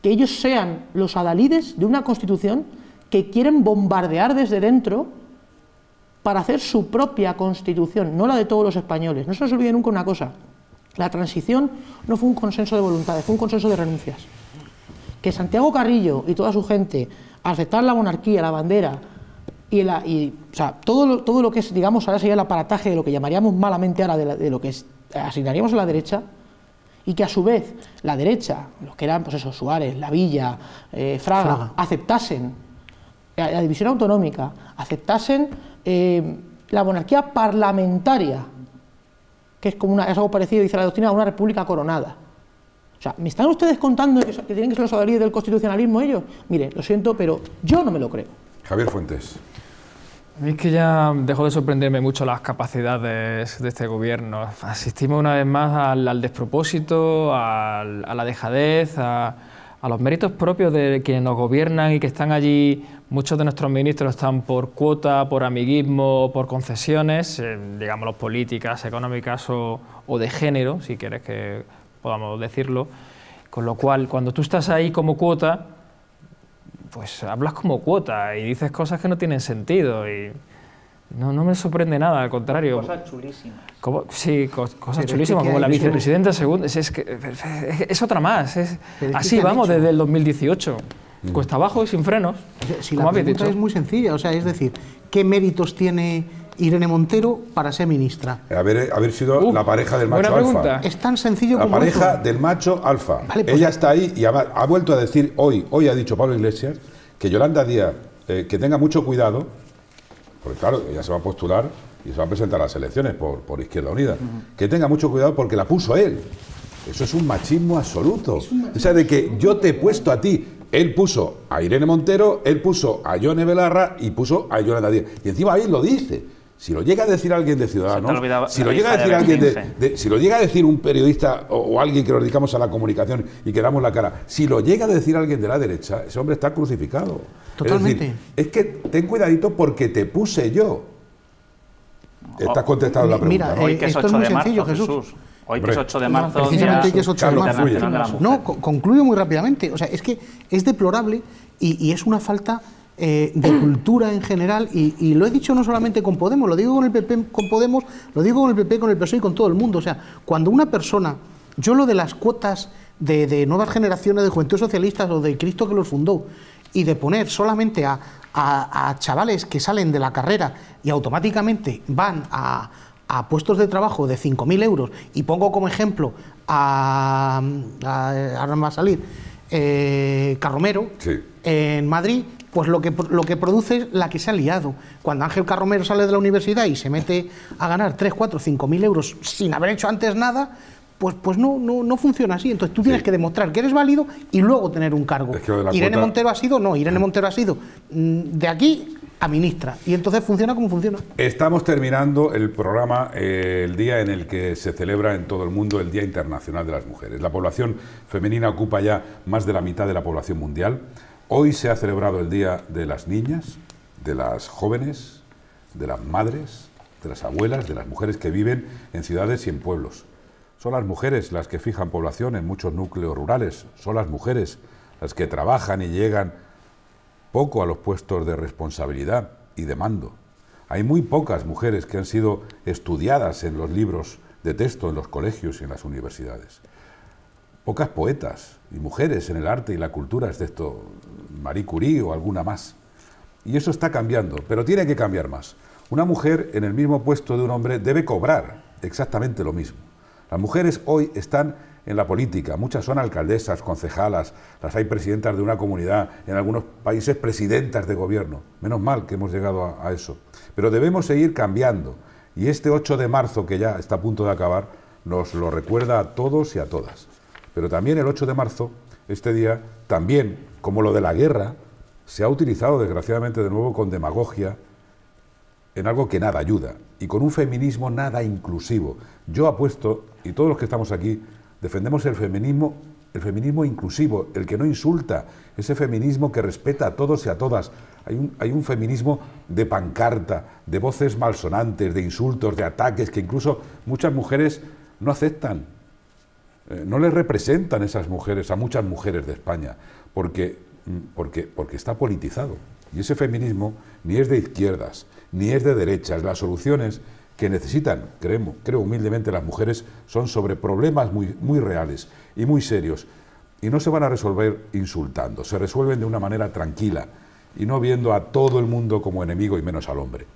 Que ellos sean los adalides de una Constitución que quieren bombardear desde dentro para hacer su propia Constitución, no la de todos los españoles. No se nos olvide nunca una cosa, la transición no fue un consenso de voluntades, fue un consenso de renuncias. Que Santiago Carrillo y toda su gente aceptar la monarquía, la bandera y, todo, lo, que es, digamos, ahora sería el aparataje de lo que llamaríamos malamente ahora de, lo que eh, asignaríamos a la derecha, y que a su vez la derecha, los que eran pues esos Suárez, La Villa, eh, Fraga, aceptasen la, división autonómica, aceptasen eh, la monarquía parlamentaria, que es como una, es algo parecido, dice la doctrina, a una república coronada. O sea, ¿me están ustedes contando que, tienen que ser los adalides del constitucionalismo ellos? Mire, lo siento, pero yo no me lo creo. Javier Fuentes. A mí es que ya dejó de sorprenderme mucho las capacidades de este gobierno. Asistimos una vez más al, despropósito, a la dejadez, a, los méritos propios de quienes nos gobiernan y que están allí. Muchos de nuestros ministros están por cuota, por amiguismo, por concesiones, eh, digamos, digámoslo políticas, económicas o, o de género, si quieres que podamos decirlo, con lo cual cuando tú estás ahí como cuota, pues hablas como cuota y dices cosas que no tienen sentido y no, no me sorprende nada, al contrario. Cosas chulísimas. Como, sí, cosas como la vicepresidenta segunda, es, que, es, otra más, es, así vamos desde el 2018. Mm. Cuesta abajo y sin frenos. Si la pregunta es muy sencilla, o sea, es decir, ¿qué méritos tiene Irene Montero para ser ministra. Haber, sido la pareja del macho alfa. Es tan sencillo como. La pareja del macho alfa. Pues ella está ahí y ha, vuelto a decir hoy, hoy ha dicho Pablo Iglesias, que Yolanda Díaz, eh, que tenga mucho cuidado, porque claro, ella se va a postular y se va a presentar a las elecciones por, por Izquierda Unida, que tenga mucho cuidado porque la puso él. Eso es un machismo absoluto. o sea, de que yo te he puesto a ti, él puso a Irene Montero, él puso a Yone Belarra y puso a Yolanda Díaz. Y encima ahí lo dice. Si lo llega a decir alguien de Ciudadanos, si, lo llega a decir un periodista o, alguien que nos dedicamos a la comunicación y que damos la cara, si lo llega a decir alguien de la derecha, ese hombre está crucificado. Totalmente. Es, que ten cuidadito porque te puse yo. Estás oh. contestando la pregunta. Mira, eh, Esto es muy sencillo, Jesús. Hoy que es 8 de marzo. precisamente hoy es 8 de marzo. no, concluyo muy rápidamente. O sea, es que es deplorable y es una falta eh, de cultura en general, y, lo he dicho no solamente con Podemos, lo digo con el PP, con Podemos, lo digo con el PP, con el PSOE y con todo el mundo. O sea, cuando una persona, yo lo de las cuotas de, nuevas generaciones de juventud socialistas o de Cristo que los fundó, y de poner solamente a, a, chavales que salen de la carrera y automáticamente van a, a puestos de trabajo de 5.000 euros, y pongo como ejemplo a, ahora va a salir, eh, Carromero, en Madrid, pues lo que, lo que produce es la que se ha liado. Cuando Ángel Carromero sale de la universidad y se mete a ganar 3, 4, 5 mil euros sin haber hecho antes nada, pues, pues no, no, funciona así. Entonces tú tienes que demostrar que eres válido y luego tener un cargo. Irene Montero ha sido, no, Irene ah. Montero ha sido mm, de aquí a ministra. Y entonces funciona como funciona. Estamos terminando el programa eh, el día en el que se celebra en todo el mundo el Día Internacional de las Mujeres. La población femenina ocupa ya más de la mitad de la población mundial. Hoy se ha celebrado el Día de las Niñas, de las jóvenes, de las madres, de las abuelas, de las mujeres que viven en ciudades y en pueblos. Son las mujeres las que fijan población en muchos núcleos rurales, son las mujeres las que trabajan y llegan poco a los puestos de responsabilidad y de mando. Hay muy pocas mujeres que han sido estudiadas en los libros de texto, en los colegios y en las universidades. Pocas poetas y mujeres en el arte y la cultura, excepto Marie Curie o alguna más. Y eso está cambiando, pero tiene que cambiar más. Una mujer en el mismo puesto de un hombre debe cobrar exactamente lo mismo. Las mujeres hoy están en la política, muchas son alcaldesas, concejalas, las hay presidentas de una comunidad, en algunos países presidentas de gobierno. Menos mal que hemos llegado a, eso. Pero debemos seguir cambiando. Y este 8 de marzo, que ya está a punto de acabar, nos lo recuerda a todos y a todas. Pero también el 8 de marzo, este día, también como lo de la guerra, se ha utilizado desgraciadamente de nuevo con demagogia en algo que nada ayuda y con un feminismo nada inclusivo. Yo apuesto, y todos los que estamos aquí, defendemos el feminismo, el feminismo inclusivo, el que no insulta, ese feminismo que respeta a todos y a todas. Hay un, hay un feminismo de pancarta, de voces malsonantes, de insultos, de ataques, que incluso muchas mujeres no aceptan. Eh, no les representan esas mujeres, a muchas mujeres de España porque, porque está politizado. Y ese feminismo ni es de izquierdas, ni es de derechas. Las soluciones que necesitan, creemos, creo humildemente, las mujeres son sobre problemas muy, muy reales y muy serios. Y no se van a resolver insultando, se resuelven de una manera tranquila y no viendo a todo el mundo como enemigo y menos al hombre.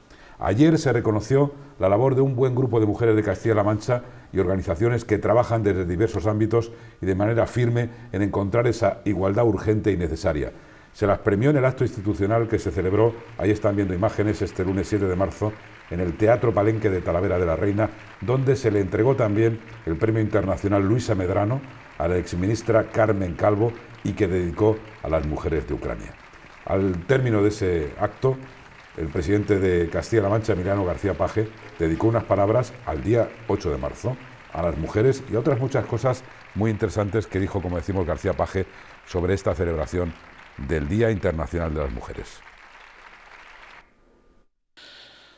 Ayer se reconoció la labor de un buen grupo de mujeres de Castilla-La Mancha y organizaciones que trabajan desde diversos ámbitos y de manera firme en encontrar esa igualdad urgente y necesaria. Se las premió en el acto institucional que se celebró, ahí están viendo imágenes, este lunes 7 de marzo, en el Teatro Palenque de Talavera de la Reina, donde se le entregó también el Premio Internacional Luisa Medrano a la exministra Carmen Calvo y que dedicó a las mujeres de Ucrania. Al término de ese acto, el presidente de Castilla-La Mancha, Emiliano García Paje, dedicó unas palabras al día 8 de marzo a las mujeres y otras muchas cosas muy interesantes que dijo, como decimos, García Paje sobre esta celebración del Día Internacional de las Mujeres.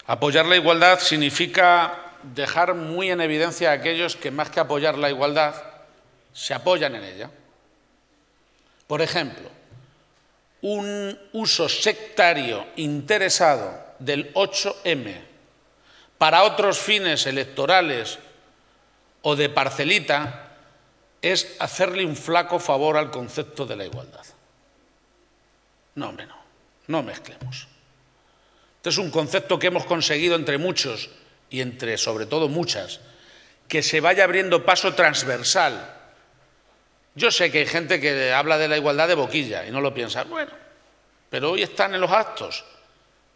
Apoyar la igualdad significa dejar muy en evidencia a aquellos que más que apoyar la igualdad, se apoyan en ella. Por ejemplo, un uso sectario interesado del 8M para otros fines electorales o de parcelita es hacerle un flaco favor al concepto de la igualdad. No, hombre, no. No mezclemos. Este es un concepto que hemos conseguido entre muchos y entre, sobre todo, muchas, que se vaya abriendo paso transversal yo sé que hay gente que habla de la igualdad de boquilla y no lo piensa. Bueno, pero hoy están en los actos.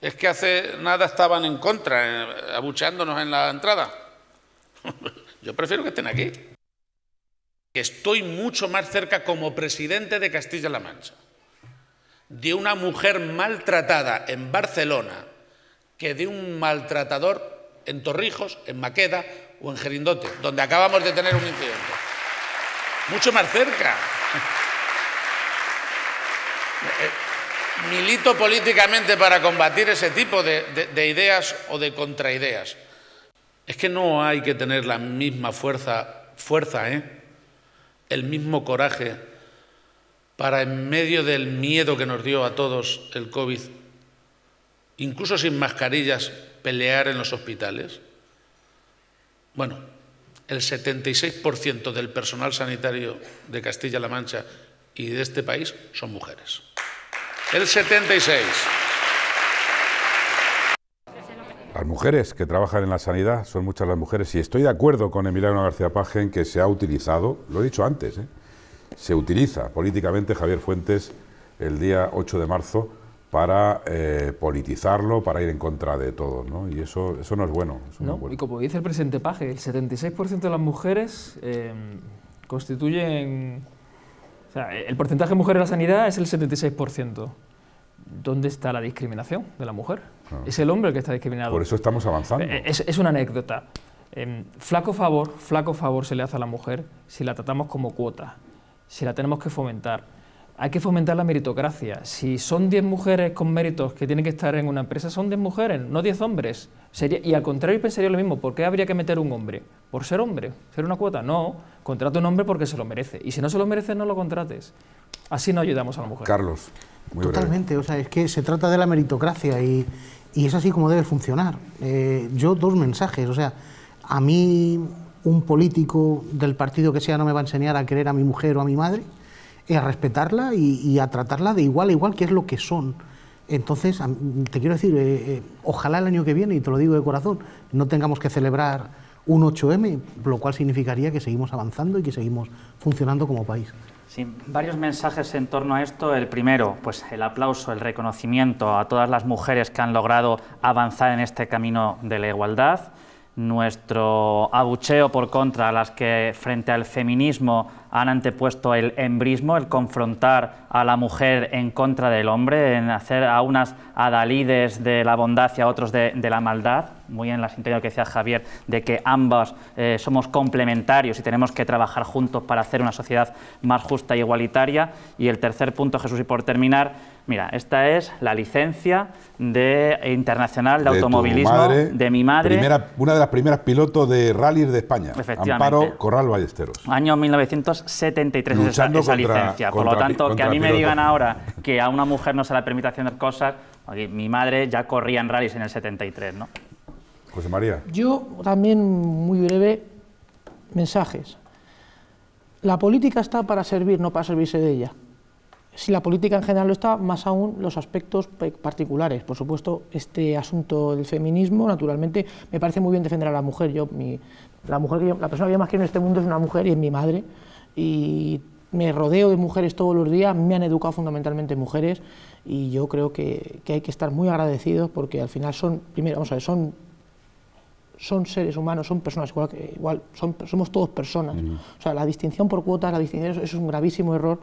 Es que hace nada estaban en contra, eh, abucheándonos en la entrada. Yo prefiero que estén aquí. Estoy mucho más cerca como presidente de Castilla-La Mancha de una mujer maltratada en Barcelona que de un maltratador en Torrijos, en Maqueda o en Gerindote, donde acabamos de tener un incidente mucho más cerca. Eh, milito políticamente para combatir ese tipo de, ideas o de contraideas. Es que no hay que tener la misma fuerza, fuerza, ¿eh? el mismo coraje para en medio del miedo que nos dio a todos el COVID, incluso sin mascarillas, pelear en los hospitales. Bueno, el 76% del personal sanitario de Castilla-La Mancha y de este país son mujeres. El 76. Las mujeres que trabajan en la sanidad son muchas las mujeres y estoy de acuerdo con Emiliano García Paje que se ha utilizado, lo he dicho antes, ¿eh? se utiliza políticamente Javier Fuentes el día 8 de marzo para eh, politizarlo, para ir en contra de todo, ¿no? Y eso, eso no es bueno. Y como dice el presidente Paje, el 76% de las mujeres eh, constituyen... O sea, el porcentaje de mujeres en la sanidad es el 76%. ¿Dónde está la discriminación de la mujer? Ah. Es el hombre el que está discriminado. Por eso estamos avanzando. Eh, es, una anécdota. Em, flaco favor, flaco favor se le hace a la mujer si la tratamos como cuota, si la tenemos que fomentar hay que fomentar la meritocracia. Si son 10 mujeres con méritos que tienen que estar en una empresa, son 10 mujeres, no 10 hombres. y al contrario pensaría lo mismo, ¿por qué habría que meter un hombre? ¿Por ser hombre? ¿Ser una cuota? No, contrata un hombre porque se lo merece. Y si no se lo merece, no lo contrates. Así no ayudamos a la mujer. Carlos. Muy Totalmente, o sea, es que se trata de la meritocracia y, es así como debe funcionar. Eh, yo dos mensajes, o sea, a mí un político del partido que sea no me va a enseñar a querer a mi mujer o a mi madre, y a respetarla y, a tratarla de igual a igual, que es lo que son. Entonces, te quiero decir, eh, eh, ojalá el año que viene, y te lo digo de corazón, no tengamos que celebrar un 8M, lo cual significaría que seguimos avanzando y que seguimos funcionando como país. Sí, varios mensajes en torno a esto. El primero, pues el aplauso, el reconocimiento a todas las mujeres que han logrado avanzar en este camino de la igualdad nuestro abucheo por contra a las que frente al feminismo han antepuesto el embrismo, el confrontar a la mujer en contra del hombre, en hacer a unas adalides de la bondad y a otros de, la maldad, muy en la sintonía que decía Javier, de que ambas eh, somos complementarios y tenemos que trabajar juntos para hacer una sociedad más justa e igualitaria. Y el tercer punto, Jesús, y por terminar, Mira, esta es la licencia de internacional de, automovilismo de mi madre. una de las primeras pilotos de rallies de España. Amparo Corral Ballesteros. Año 1973 Luchando esa, licencia. Por lo tanto, que a mí me digan ahora que a una mujer no se le permite hacer cosas, mi madre ya corría en rallies en el 73, ¿no? José María. Yo también muy breve mensajes. La política está para servir, no para servirse de ella si la política en general lo está, más aún los aspectos particulares. Por supuesto, este asunto del feminismo, naturalmente, me parece muy bien defender a la mujer. Yo, la, mujer la persona que yo más quiero en este mundo es una mujer y es mi madre. Y me rodeo de mujeres todos los días, me han educado fundamentalmente mujeres y yo creo que, hay que estar muy agradecidos porque al final son, primero, vamos a ver, son son seres humanos, son personas, igual, igual somos todos personas. O sea, la distinción por cuotas, la distinción, eso es un gravísimo error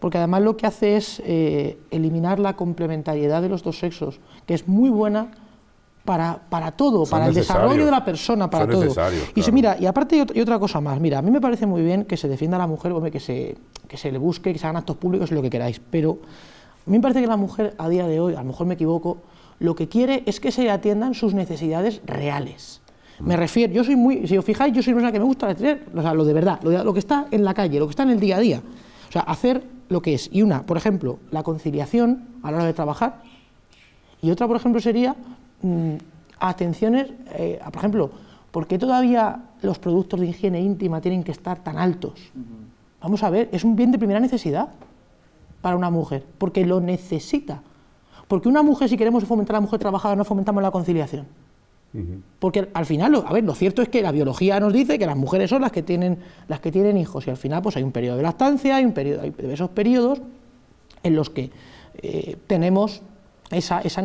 porque además lo que hace es eh, eliminar la complementariedad de los dos sexos, que es muy buena para, todo, para el desarrollo de la persona, para todo. Y mira, y aparte y otra cosa más, mira, a mí me parece muy bien que se defienda a la mujer, que se, que se le busque, que se hagan actos públicos, lo que queráis, pero a mí me parece que la mujer a día de hoy, a lo mejor me equivoco, lo que quiere es que se atiendan sus necesidades reales. Mm. Me refiero, yo soy muy, si os fijáis, yo soy una persona que me gusta tener, lo de verdad, lo, que está en la calle, lo que está en el día a día sea, hacer lo que es. Y una, por ejemplo, la conciliación a la hora de trabajar. Y otra, por ejemplo, sería mm, atenciones, eh, por ejemplo, ¿por qué todavía los productos de higiene íntima tienen que estar tan altos? Vamos a ver, es un bien de primera necesidad para una mujer, porque lo necesita. Porque una mujer, si queremos fomentar a la mujer trabajadora, no fomentamos la conciliación. Porque al final, a ver, lo cierto es que la biología nos dice que las mujeres son las que tienen, las que tienen hijos y al final pues hay un periodo de lactancia, hay, un periodo, hay esos periodos en los que eh, tenemos, esa, esa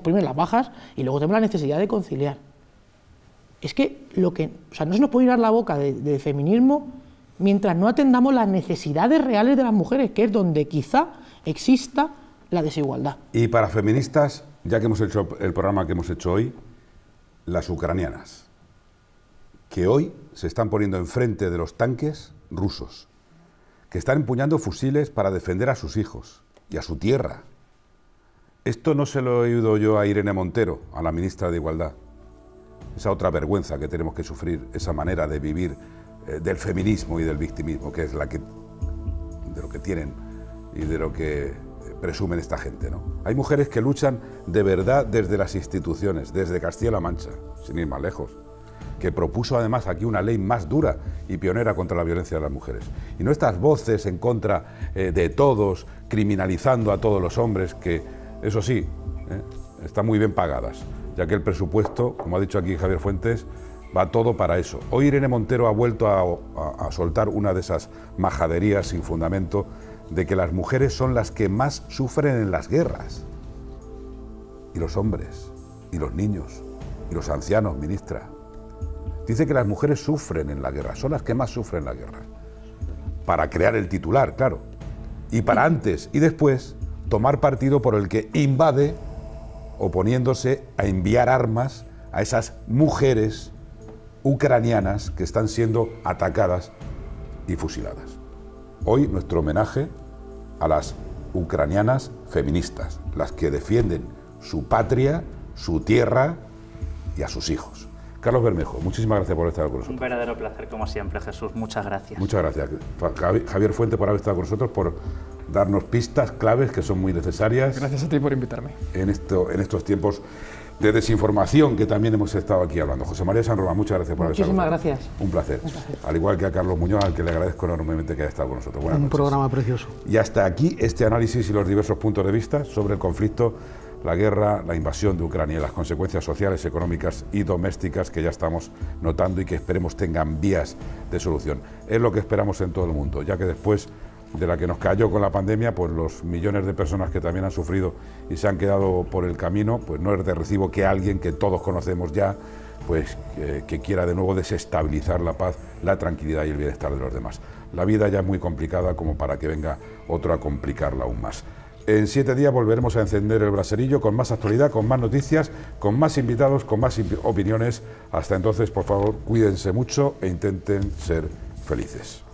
primero las bajas y luego tenemos la necesidad de conciliar. Es que, lo que o sea, no se nos puede ir la boca de feminismo mientras no atendamos las necesidades reales de las mujeres, que es donde quizá exista la desigualdad. Y para feministas, ya que hemos hecho el programa que hemos hecho hoy, las ucranianas, que hoy se están poniendo enfrente de los tanques rusos, que están empuñando fusiles para defender a sus hijos y a su tierra. Esto no se lo he oído yo a Irene Montero, a la ministra de Igualdad. Esa otra vergüenza que tenemos que sufrir, esa manera de vivir eh, del feminismo y del victimismo, que es la que de lo que tienen y de lo que presumen esta gente, ¿no? Hay mujeres que luchan de verdad desde las instituciones, desde Castilla-La Mancha, sin ir más lejos, que propuso además aquí una ley más dura y pionera contra la violencia de las mujeres. Y no estas voces en contra eh, de todos, criminalizando a todos los hombres, que eso sí, eh, están muy bien pagadas, ya que el presupuesto, como ha dicho aquí Javier Fuentes, va todo para eso. Hoy Irene Montero ha vuelto a soltar una de esas majaderías sin fundamento de que las mujeres son las que más sufren en las guerras. Y los hombres, y los niños, y los ancianos, ministra. Dice que las mujeres sufren en la guerra, son las que más sufren en la guerra. Para crear el titular, claro. Y para antes y después tomar partido por el que invade, oponiéndose a enviar armas a esas mujeres ucranianas que están siendo atacadas y fusiladas. Hoy nuestro homenaje a las ucranianas feministas, las que defienden su patria, su tierra y a sus hijos. Carlos Bermejo, muchísimas gracias por estar con nosotros. Un verdadero placer, como siempre, Jesús. Muchas gracias. Muchas gracias. Javier Fuente, por haber estado con nosotros, por darnos pistas, claves que son muy necesarias. Gracias a ti por invitarme. en estos tiempos de desinformación que también hemos estado aquí hablando. José María San Román, muchas gracias por haber Muchísimas gracias. Un placer. Al igual que a Carlos Muñoz, al que le agradezco enormemente que haya estado con nosotros. Un programa precioso. Y hasta aquí este análisis y los diversos puntos de vista sobre el conflicto, la guerra, la invasión de Ucrania y las consecuencias sociales, económicas y domésticas que ya estamos notando y que esperemos tengan vías de solución. Es lo que esperamos en todo el mundo, ya que después de la que nos cayó con la pandemia, pues los millones de personas que también han sufrido y se han quedado por el camino, pues no es de recibo que alguien que todos conocemos ya, pues eh, que, quiera de nuevo desestabilizar la paz, la tranquilidad y el bienestar de los demás. La vida ya es muy complicada como para que venga otro a complicarla aún más. En siete días volveremos a encender el braserillo con más actualidad, con más noticias, con más invitados, con más opiniones. Hasta entonces, por favor, cuídense mucho e intenten ser felices.